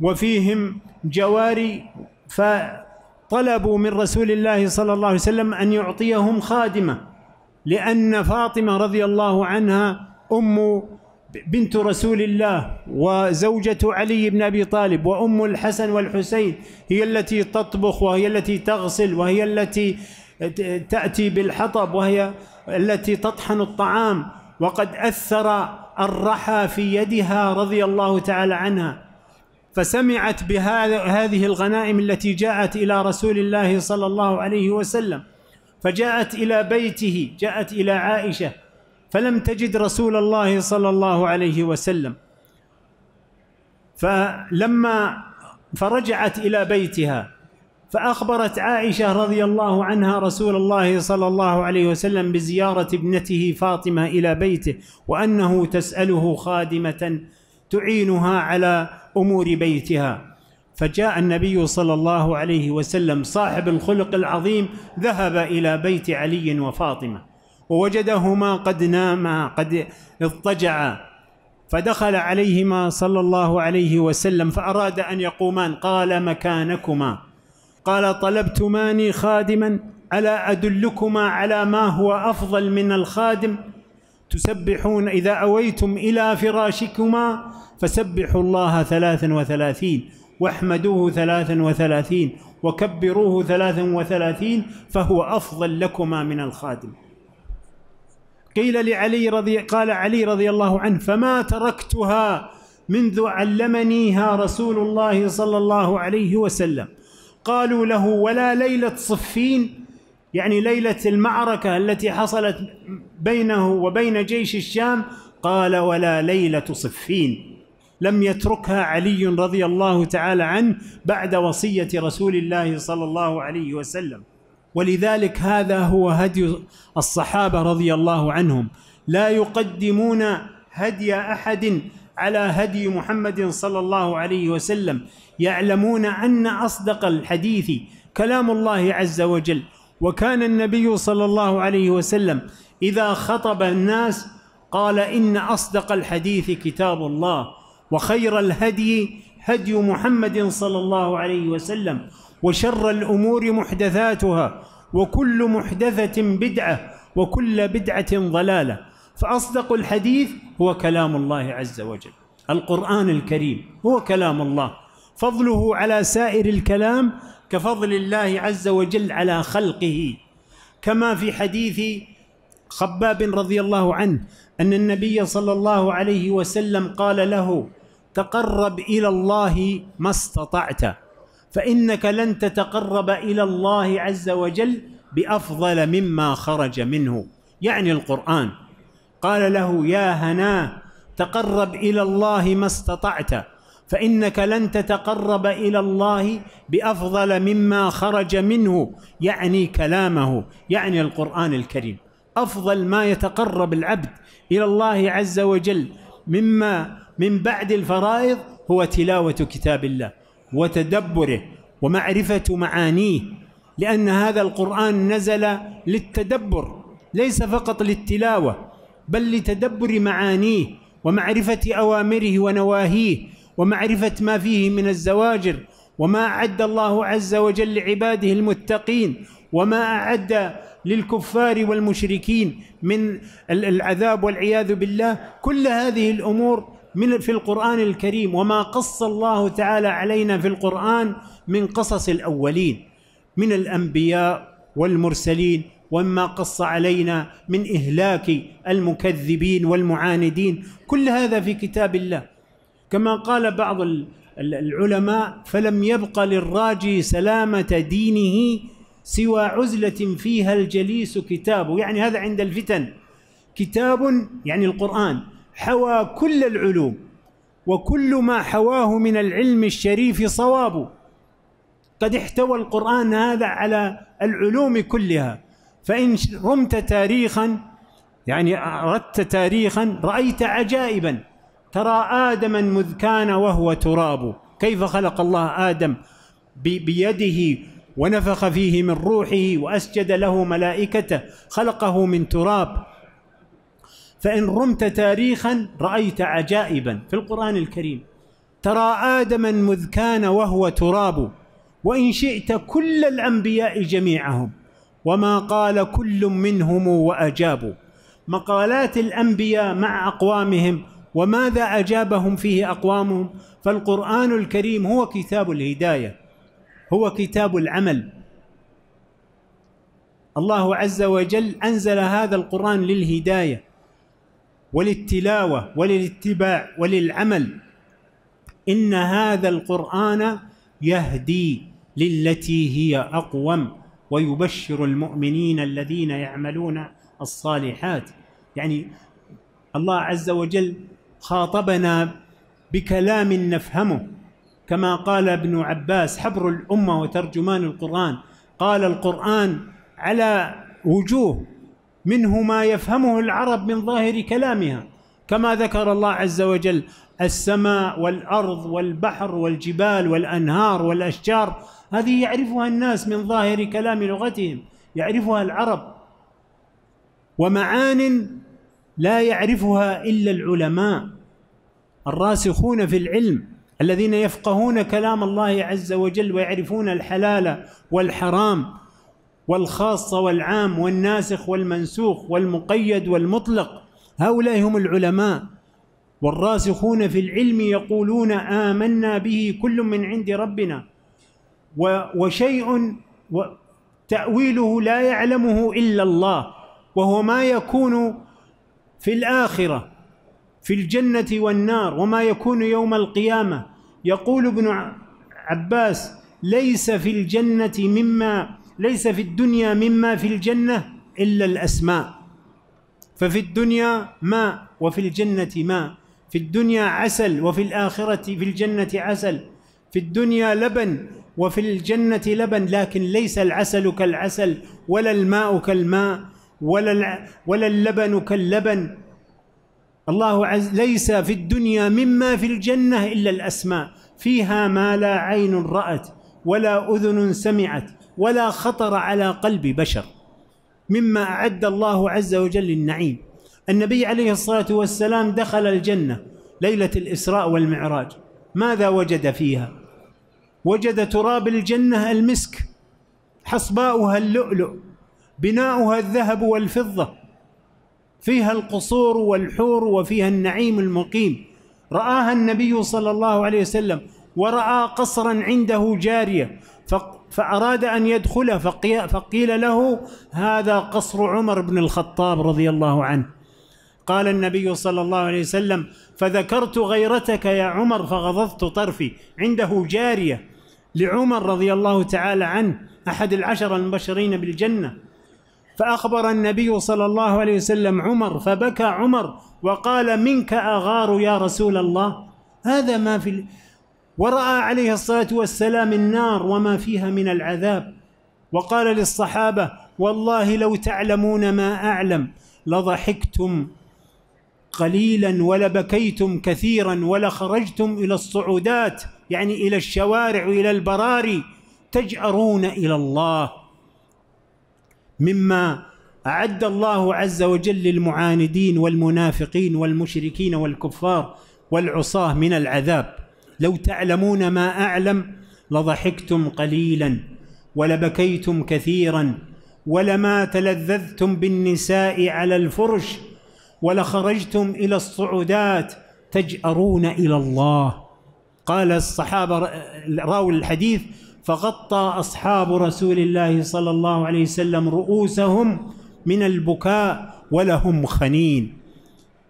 وفيهم جواري فطلبوا من رسول الله صلى الله عليه وسلم ان يعطيهم خادمه لان فاطمه رضي الله عنها ام بنت رسول الله وزوجة علي بن أبي طالب وأم الحسن والحسين هي التي تطبخ وهي التي تغسل وهي التي تأتي بالحطب وهي التي تطحن الطعام وقد أثر الرحى في يدها رضي الله تعالى عنها فسمعت بهذه الغنائم التي جاءت إلى رسول الله صلى الله عليه وسلم فجاءت إلى بيته جاءت إلى عائشة فلم تجد رسول الله صلى الله عليه وسلم فلما فرجعت الى بيتها فاخبرت عائشه رضي الله عنها رسول الله صلى الله عليه وسلم بزياره ابنته فاطمه الى بيته وانه تساله خادمه تعينها على امور بيتها فجاء النبي صلى الله عليه وسلم صاحب الخلق العظيم ذهب الى بيت علي وفاطمه ووجدهما قد ناما قد اضطجعا فدخل عليهما صلى الله عليه وسلم فأراد أن يقومان قال مكانكما قال طلبتماني خادما ألا أدلكما على ما هو أفضل من الخادم تسبحون إذا أويتم إلى فراشكما فسبحوا الله ثلاثا وثلاثين واحمدوه ثلاثا وثلاثين وكبروه ثلاثا وثلاثين فهو أفضل لكما من الخادم قيل لعلي رضي قال علي رضي الله عنه فما تركتها منذ علمنيها رسول الله صلى الله عليه وسلم قالوا له ولا ليلة صفين يعني ليلة المعركة التي حصلت بينه وبين جيش الشام قال ولا ليلة صفين لم يتركها علي رضي الله تعالى عنه بعد وصية رسول الله صلى الله عليه وسلم ولذلك هذا هو هدي الصحابه رضي الله عنهم لا يقدمون هدي احد على هدي محمد صلى الله عليه وسلم يعلمون ان اصدق الحديث كلام الله عز وجل وكان النبي صلى الله عليه وسلم اذا خطب الناس قال ان اصدق الحديث كتاب الله وخير الهدي هدي محمد صلى الله عليه وسلم وشر الأمور محدثاتها وكل محدثة بدعة وكل بدعة ضلالة فأصدق الحديث هو كلام الله عز وجل القرآن الكريم هو كلام الله فضله على سائر الكلام كفضل الله عز وجل على خلقه كما في حديث خباب رضي الله عنه أن النبي صلى الله عليه وسلم قال له تقرب إلى الله ما استطعت فانك لن تتقرب الى الله عز وجل بافضل مما خرج منه يعني القران قال له يا هنا تقرب الى الله ما استطعت فانك لن تتقرب الى الله بافضل مما خرج منه يعني كلامه يعني القران الكريم افضل ما يتقرب العبد الى الله عز وجل مما من بعد الفرائض هو تلاوه كتاب الله وتدبره ومعرفة معانيه لأن هذا القرآن نزل للتدبر ليس فقط للتلاوة بل لتدبر معانيه ومعرفة أوامره ونواهيه ومعرفة ما فيه من الزواجر وما أعد الله عز وجل لعباده المتقين وما أعد للكفار والمشركين من العذاب والعياذ بالله كل هذه الأمور من في القرآن الكريم وما قص الله تعالى علينا في القرآن من قصص الأولين من الأنبياء والمرسلين وما قص علينا من إهلاك المكذبين والمعاندين كل هذا في كتاب الله كما قال بعض العلماء فلم يبق للراجي سلامة دينه سوى عزلة فيها الجليس كتابه يعني هذا عند الفتن كتاب يعني القرآن حوى كل العلوم وكل ما حواه من العلم الشريف صواب قد احتوى القرآن هذا على العلوم كلها فإن رمت تاريخا يعني أردت تاريخا رأيت عجائبا ترى آدما مذ كان وهو تراب كيف خلق الله آدم بيده ونفخ فيه من روحه وأسجد له ملائكته خلقه من تراب فإن رمت تاريخا رأيت عجائبا في القرآن الكريم ترى آدما مذ كان وهو تراب وإن شئت كل الأنبياء جميعهم وما قال كل منهم وأجابوا مقالات الأنبياء مع أقوامهم وماذا أجابهم فيه أقوامهم فالقرآن الكريم هو كتاب الهداية هو كتاب العمل الله عز وجل أنزل هذا القرآن للهداية وللتلاوه وللاتباع وللعمل ان هذا القران يهدي للتي هي اقوم ويبشر المؤمنين الذين يعملون الصالحات يعني الله عز وجل خاطبنا بكلام نفهمه كما قال ابن عباس حبر الامه وترجمان القران قال القران على وجوه منه ما يفهمه العرب من ظاهر كلامها كما ذكر الله عز وجل السماء والارض والبحر والجبال والانهار والاشجار هذه يعرفها الناس من ظاهر كلام لغتهم يعرفها العرب ومعان لا يعرفها الا العلماء الراسخون في العلم الذين يفقهون كلام الله عز وجل ويعرفون الحلال والحرام والخاصه والعام والناسخ والمنسوخ والمقيد والمطلق هؤلاء هم العلماء والراسخون في العلم يقولون امنا به كل من عند ربنا وشيء تاويله لا يعلمه الا الله وهو ما يكون في الاخره في الجنه والنار وما يكون يوم القيامه يقول ابن عباس ليس في الجنه مما ليس في الدنيا مما في الجنة إلا الأسماء ففي الدنيا ماء وفي الجنة ماء في الدنيا عسل وفي الآخرة في الجنة عسل في الدنيا لبن وفي الجنة لبن لكن ليس العسل كالعسل ولا الماء كالماء ولا ولا اللبن كاللبن الله عز ليس في الدنيا مما في الجنة إلا الأسماء فيها ما لا عين رأت ولا أذن سمعت ولا خطر على قلب بشر مما اعد الله عز وجل للنعيم النبي عليه الصلاه والسلام دخل الجنه ليله الاسراء والمعراج ماذا وجد فيها وجد تراب الجنه المسك حصباؤها اللؤلؤ بناؤها الذهب والفضه فيها القصور والحور وفيها النعيم المقيم راها النبي صلى الله عليه وسلم وراى قصرا عنده جاريه فأراد أن يدخل فقيل له هذا قصر عمر بن الخطاب رضي الله عنه قال النبي صلى الله عليه وسلم فذكرت غيرتك يا عمر فغضضت طرفي عنده جارية لعمر رضي الله تعالى عنه أحد العشر المبشرين بالجنة فأخبر النبي صلى الله عليه وسلم عمر فبكى عمر وقال منك أغار يا رسول الله هذا ما في وراى عليه الصلاه والسلام النار وما فيها من العذاب وقال للصحابه والله لو تعلمون ما اعلم لضحكتم قليلا ولبكيتم كثيرا ولخرجتم الى الصعودات يعني الى الشوارع وإلى البراري تجأرون الى الله مما اعد الله عز وجل للمعاندين والمنافقين والمشركين والكفار والعصاه من العذاب لو تعلمون ما اعلم لضحكتم قليلا ولبكيتم كثيرا ولما تلذذتم بالنساء على الفرش ولخرجتم الى الصعودات تجأرون الى الله قال الصحابه راوي الحديث فغطى اصحاب رسول الله صلى الله عليه وسلم رؤوسهم من البكاء ولهم خنين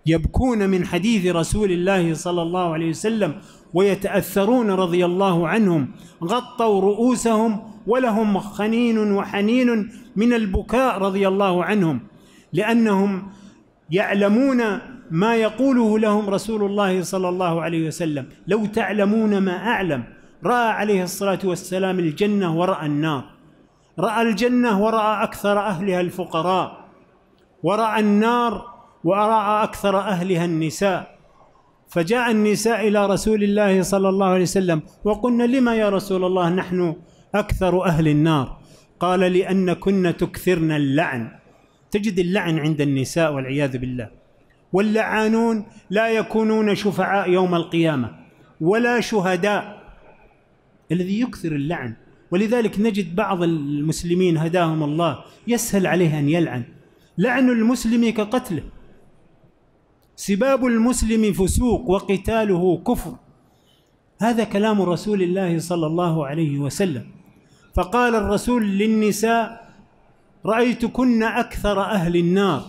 يبكون من حديث رسول الله صلى الله عليه وسلم ويتأثرون رضي الله عنهم غطوا رؤوسهم ولهم خنين وحنين من البكاء رضي الله عنهم لأنهم يعلمون ما يقوله لهم رسول الله صلى الله عليه وسلم لو تعلمون ما أعلم رأى عليه الصلاة والسلام الجنة ورأى النار رأى الجنة ورأى أكثر أهلها الفقراء ورأى النار ورأى أكثر أهلها النساء فجاء النساء إلى رسول الله صلى الله عليه وسلم وقلنا لما يا رسول الله نحن أكثر أهل النار قال لأن كنا تكثرن اللعن تجد اللعن عند النساء والعياذ بالله واللعانون لا يكونون شفعاء يوم القيامة ولا شهداء الذي يكثر اللعن ولذلك نجد بعض المسلمين هداهم الله يسهل عليه أن يلعن لعن المسلم كقتله سباب المسلم فسوق وقتاله كفر هذا كلام رسول الله صلى الله عليه وسلم فقال الرسول للنساء رايتكن اكثر اهل النار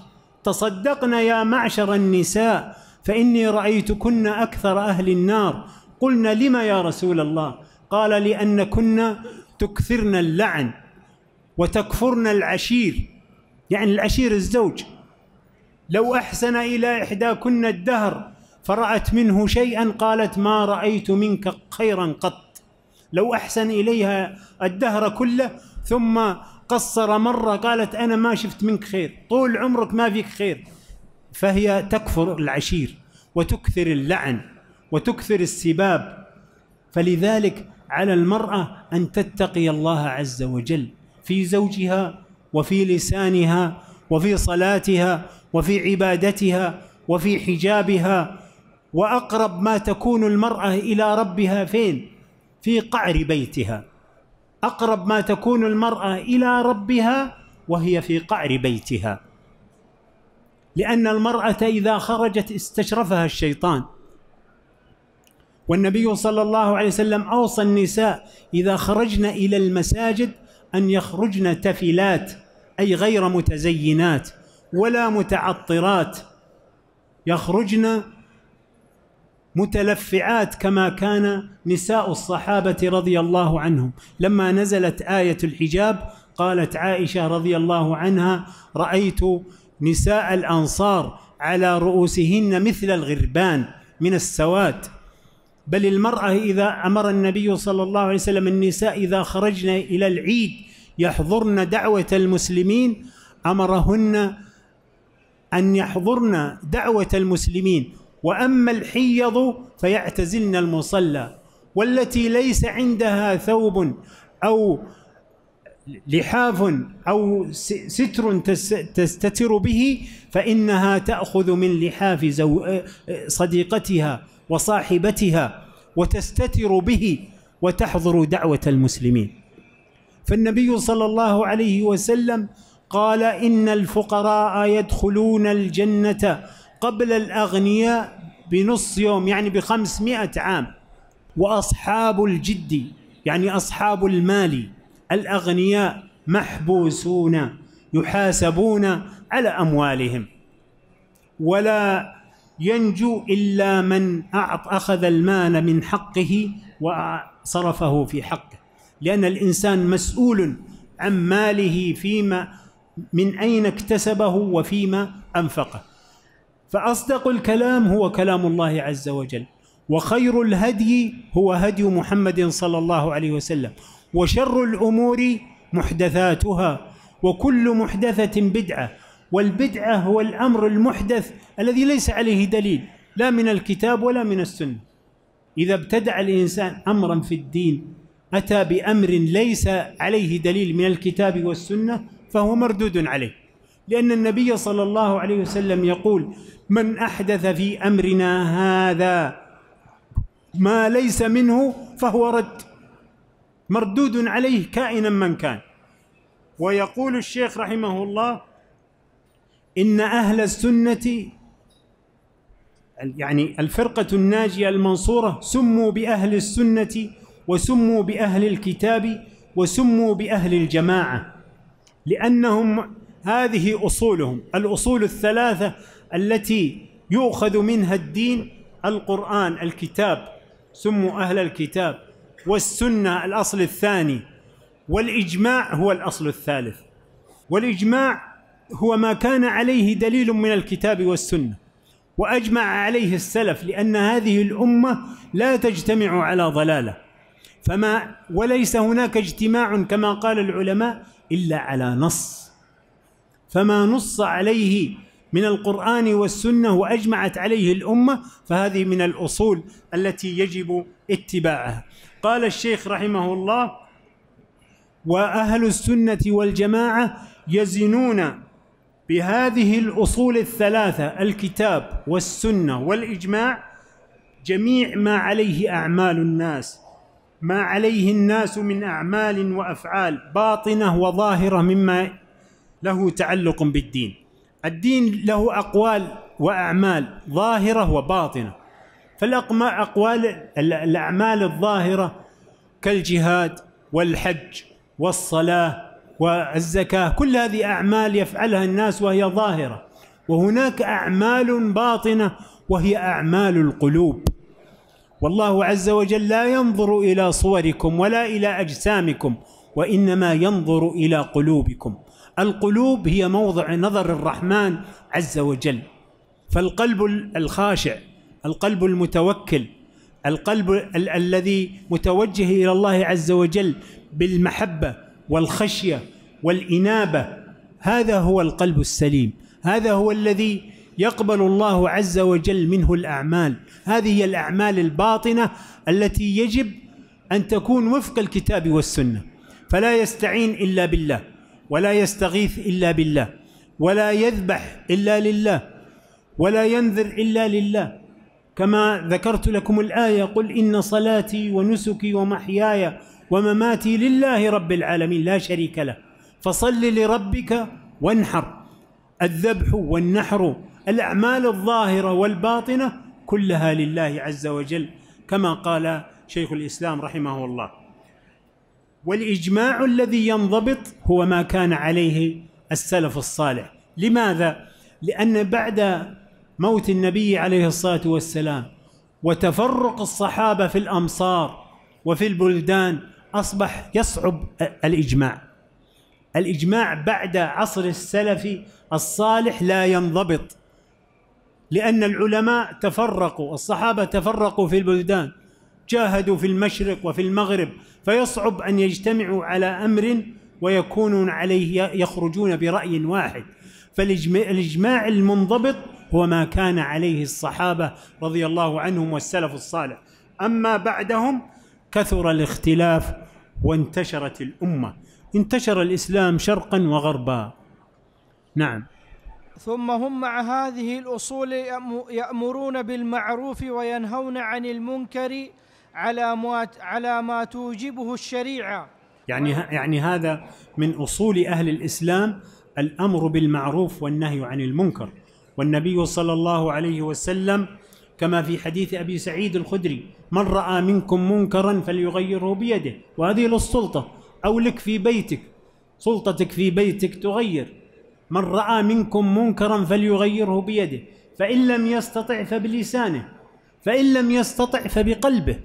تصدقن يا معشر النساء فاني رايتكن اكثر اهل النار قلنا لما يا رسول الله قال لانكن تكثرن اللعن وتكفرن العشير يعني العشير الزوج لو احسن الى احداكن الدهر فرأت منه شيئا قالت ما رأيت منك خيرا قط لو أحسن إليها الدهر كله ثم قصر مرة قالت أنا ما شفت منك خير طول عمرك ما فيك خير فهي تكفر العشير وتكثر اللعن وتكثر السباب فلذلك على المرأة أن تتقي الله عز وجل في زوجها وفي لسانها وفي صلاتها وفي عبادتها وفي حجابها واقرب ما تكون المراه الى ربها فين في قعر بيتها اقرب ما تكون المراه الى ربها وهي في قعر بيتها لان المراه اذا خرجت استشرفها الشيطان والنبي صلى الله عليه وسلم اوصى النساء اذا خرجن الى المساجد ان يخرجن تفلات اي غير متزينات ولا متعطرات يخرجن متلفعات كما كان نساء الصحابه رضي الله عنهم لما نزلت ايه الحجاب قالت عائشه رضي الله عنها رايت نساء الانصار على رؤوسهن مثل الغربان من السواد بل المراه اذا امر النبي صلى الله عليه وسلم النساء اذا خرجن الى العيد يحضرن دعوه المسلمين امرهن أن يحضرن دعوة المسلمين وأما الحيض فيعتزلن المصلى والتي ليس عندها ثوب أو لحاف أو ستر تستتر به فإنها تأخذ من لحاف صديقتها وصاحبتها وتستتر به وتحضر دعوة المسلمين فالنبي صلى الله عليه وسلم قال إن الفقراء يدخلون الجنة قبل الأغنياء بنص يوم يعني بخمسمائة عام وأصحاب الجد يعني أصحاب المال الأغنياء محبوسون يحاسبون على أموالهم ولا ينجو إلا من أخذ المال من حقه وصرفه في حقه لأن الإنسان مسؤول عن ماله فيما من أين اكتسبه وفيما أنفقه فأصدق الكلام هو كلام الله عز وجل وخير الهدي هو هدي محمد صلى الله عليه وسلم وشر الأمور محدثاتها وكل محدثة بدعة والبدعة هو الأمر المحدث الذي ليس عليه دليل لا من الكتاب ولا من السنة إذا ابتدع الإنسان أمرا في الدين أتى بأمر ليس عليه دليل من الكتاب والسنة فهو مردود عليه لأن النبي صلى الله عليه وسلم يقول من أحدث في أمرنا هذا ما ليس منه فهو رد مردود عليه كائنا من كان ويقول الشيخ رحمه الله إن أهل السنة يعني الفرقة الناجية المنصورة سموا بأهل السنة وسموا بأهل الكتاب وسموا بأهل الجماعة لانهم هذه اصولهم الاصول الثلاثه التي يؤخذ منها الدين القران الكتاب سموا اهل الكتاب والسنه الاصل الثاني والاجماع هو الاصل الثالث والاجماع هو ما كان عليه دليل من الكتاب والسنه واجمع عليه السلف لان هذه الامه لا تجتمع على ضلاله فما وليس هناك اجتماع كما قال العلماء الا على نص فما نص عليه من القران والسنه واجمعت عليه الامه فهذه من الاصول التي يجب اتباعها قال الشيخ رحمه الله واهل السنه والجماعه يزنون بهذه الاصول الثلاثه الكتاب والسنه والاجماع جميع ما عليه اعمال الناس ما عليه الناس من اعمال وافعال باطنه وظاهره مما له تعلق بالدين الدين له اقوال واعمال ظاهره وباطنه فالاقوال الاعمال الظاهره كالجهاد والحج والصلاه والزكاه كل هذه اعمال يفعلها الناس وهي ظاهره وهناك اعمال باطنه وهي اعمال القلوب والله عز وجل لا ينظر الى صوركم ولا الى اجسامكم وانما ينظر الى قلوبكم القلوب هي موضع نظر الرحمن عز وجل فالقلب الخاشع القلب المتوكل القلب ال الذي متوجه الى الله عز وجل بالمحبه والخشيه والانابه هذا هو القلب السليم هذا هو الذي يقبل الله عز وجل منه الاعمال هذه هي الاعمال الباطنه التي يجب ان تكون وفق الكتاب والسنه فلا يستعين الا بالله ولا يستغيث الا بالله ولا يذبح الا لله ولا ينذر الا لله كما ذكرت لكم الايه قل ان صلاتي ونسكي ومحياي ومماتي لله رب العالمين لا شريك له فصل لربك وانحر الذبح والنحر الاعمال الظاهره والباطنه كلها لله عز وجل كما قال شيخ الاسلام رحمه الله والاجماع الذي ينضبط هو ما كان عليه السلف الصالح لماذا لان بعد موت النبي عليه الصلاه والسلام وتفرق الصحابه في الامصار وفي البلدان اصبح يصعب الاجماع الاجماع بعد عصر السلف الصالح لا ينضبط لأن العلماء تفرقوا الصحابة تفرقوا في البلدان جاهدوا في المشرق وفي المغرب فيصعب أن يجتمعوا على أمر ويكونون عليه يخرجون برأي واحد فالإجماع المنضبط هو ما كان عليه الصحابة رضي الله عنهم والسلف الصالح أما بعدهم كثر الاختلاف وانتشرت الأمة انتشر الإسلام شرقا وغربا نعم ثم هم مع هذه الاصول يامرون بالمعروف وينهون عن المنكر على ما على ما توجبه الشريعه يعني يعني هذا من اصول اهل الاسلام الامر بالمعروف والنهي عن المنكر والنبي صلى الله عليه وسلم كما في حديث ابي سعيد الخدري من راى منكم منكرا فليغيره بيده وهذه للسلطه او لك في بيتك سلطتك في بيتك تغير من راى منكم منكرا فليغيره بيده فان لم يستطع فبلسانه فان لم يستطع فبقلبه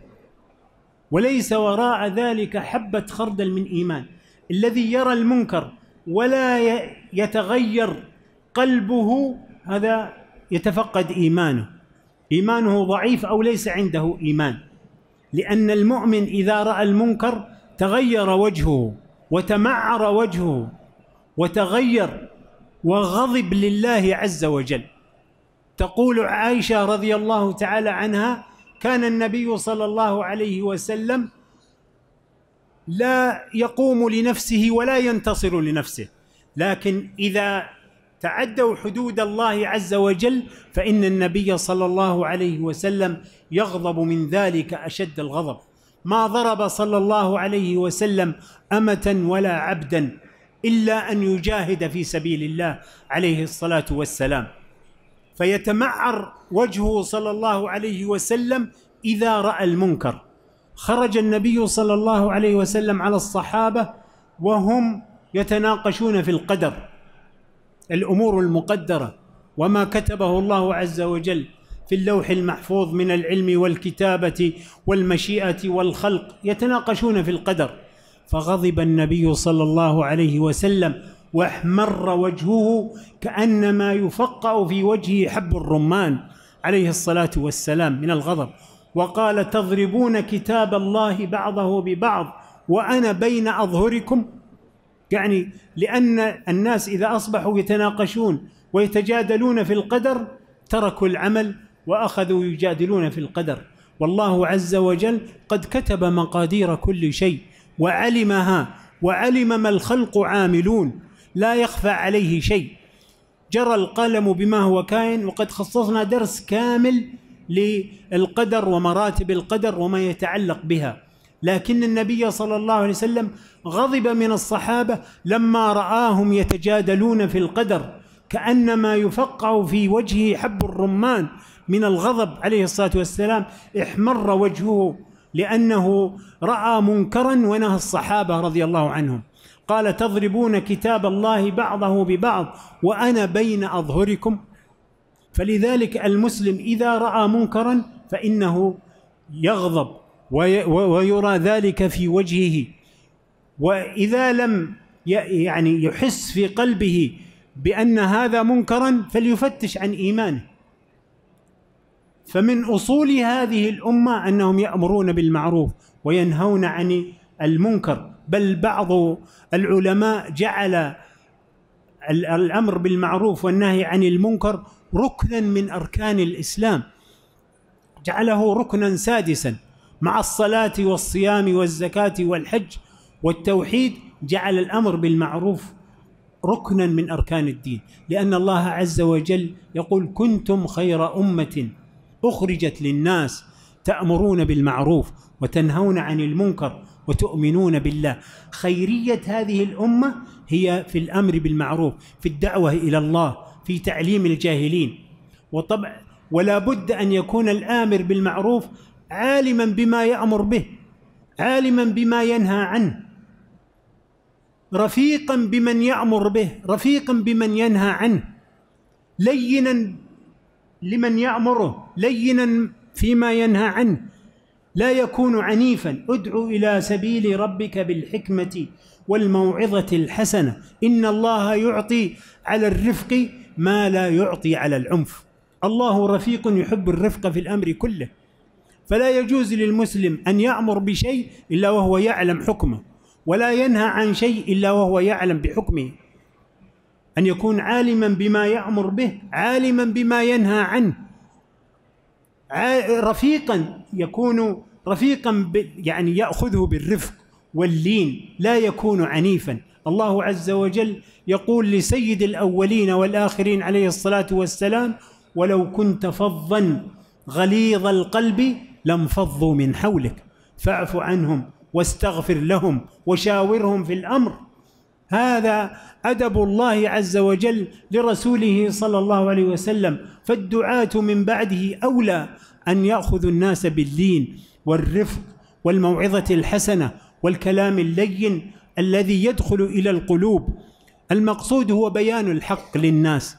وليس وراء ذلك حبه خردل من ايمان الذي يرى المنكر ولا يتغير قلبه هذا يتفقد ايمانه ايمانه ضعيف او ليس عنده ايمان لان المؤمن اذا راى المنكر تغير وجهه وتمعر وجهه وتغير وغضب لله عز وجل تقول عائشه رضي الله تعالى عنها كان النبي صلى الله عليه وسلم لا يقوم لنفسه ولا ينتصر لنفسه لكن اذا تعدوا حدود الله عز وجل فان النبي صلى الله عليه وسلم يغضب من ذلك اشد الغضب ما ضرب صلى الله عليه وسلم امه ولا عبدا الا ان يجاهد في سبيل الله عليه الصلاه والسلام فيتمعر وجهه صلى الله عليه وسلم اذا راى المنكر خرج النبي صلى الله عليه وسلم على الصحابه وهم يتناقشون في القدر الامور المقدره وما كتبه الله عز وجل في اللوح المحفوظ من العلم والكتابه والمشيئه والخلق يتناقشون في القدر فغضب النبي صلى الله عليه وسلم واحمر وجهه كانما يفقا في وجهه حب الرمان عليه الصلاه والسلام من الغضب وقال تضربون كتاب الله بعضه ببعض وانا بين اظهركم يعني لان الناس اذا اصبحوا يتناقشون ويتجادلون في القدر تركوا العمل واخذوا يجادلون في القدر والله عز وجل قد كتب مقادير كل شيء وعلمها وعلم ما الخلق عاملون لا يخفى عليه شيء جرى القلم بما هو كائن وقد خصصنا درس كامل للقدر ومراتب القدر وما يتعلق بها لكن النبي صلى الله عليه وسلم غضب من الصحابه لما راهم يتجادلون في القدر كانما يفقع في وجهه حب الرمان من الغضب عليه الصلاه والسلام احمر وجهه لأنه رأى منكرا ونهى الصحابة رضي الله عنهم قال تضربون كتاب الله بعضه ببعض وأنا بين أظهركم فلذلك المسلم إذا رأى منكرا فإنه يغضب ويرى ذلك في وجهه وإذا لم يعني يحس في قلبه بأن هذا منكرا فليفتش عن إيمانه فمن اصول هذه الامه انهم يامرون بالمعروف وينهون عن المنكر بل بعض العلماء جعل الامر بالمعروف والنهي عن المنكر ركنا من اركان الاسلام جعله ركنا سادسا مع الصلاه والصيام والزكاه والحج والتوحيد جعل الامر بالمعروف ركنا من اركان الدين لان الله عز وجل يقول كنتم خير امه اخرجت للناس تامرون بالمعروف وتنهون عن المنكر وتؤمنون بالله خيريه هذه الامه هي في الامر بالمعروف في الدعوه الى الله في تعليم الجاهلين وطبع ولا بد ان يكون الامر بالمعروف عالما بما يامر به عالما بما ينهى عنه رفيقا بمن يامر به رفيقا بمن ينهى عنه لينا لمن يأمره لينا فيما ينهى عنه لا يكون عنيفا ادع إلى سبيل ربك بالحكمة والموعظة الحسنة إن الله يعطي على الرفق ما لا يعطي على العنف الله رفيق يحب الرفق في الأمر كله فلا يجوز للمسلم أن يأمر بشيء إلا وهو يعلم حكمه ولا ينهى عن شيء إلا وهو يعلم بحكمه ان يكون عالما بما يامر به عالما بما ينهى عنه رفيقا يكون رفيقا يعني ياخذه بالرفق واللين لا يكون عنيفا الله عز وجل يقول لسيد الاولين والاخرين عليه الصلاه والسلام ولو كنت فظا غليظ القلب لانفضوا من حولك فاعف عنهم واستغفر لهم وشاورهم في الامر هذا أدب الله عز وجل لرسوله صلى الله عليه وسلم فالدعاة من بعده أولى أن يأخذوا الناس باللين والرفق والموعظة الحسنة والكلام اللين الذي يدخل إلى القلوب المقصود هو بيان الحق للناس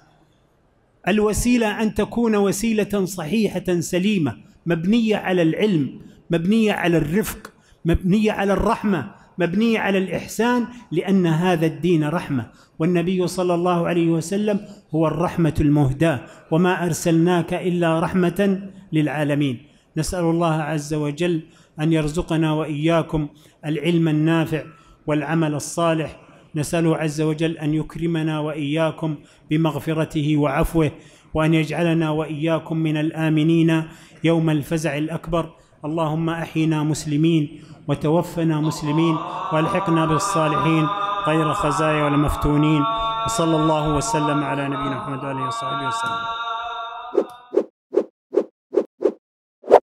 الوسيلة أن تكون وسيلة صحيحة سليمة مبنية على العلم مبنية على الرفق مبنية على الرحمة مبنيه على الاحسان لان هذا الدين رحمه والنبي صلى الله عليه وسلم هو الرحمه المهداه وما ارسلناك الا رحمه للعالمين نسال الله عز وجل ان يرزقنا واياكم العلم النافع والعمل الصالح نساله عز وجل ان يكرمنا واياكم بمغفرته وعفوه وان يجعلنا واياكم من الامنين يوم الفزع الاكبر اللهم احينا مسلمين وتوفنا مسلمين والحقنا بالصالحين غير خزايا ولا مفتونين وصلى الله وسلم على نبينا محمد اله وصحبه وسلم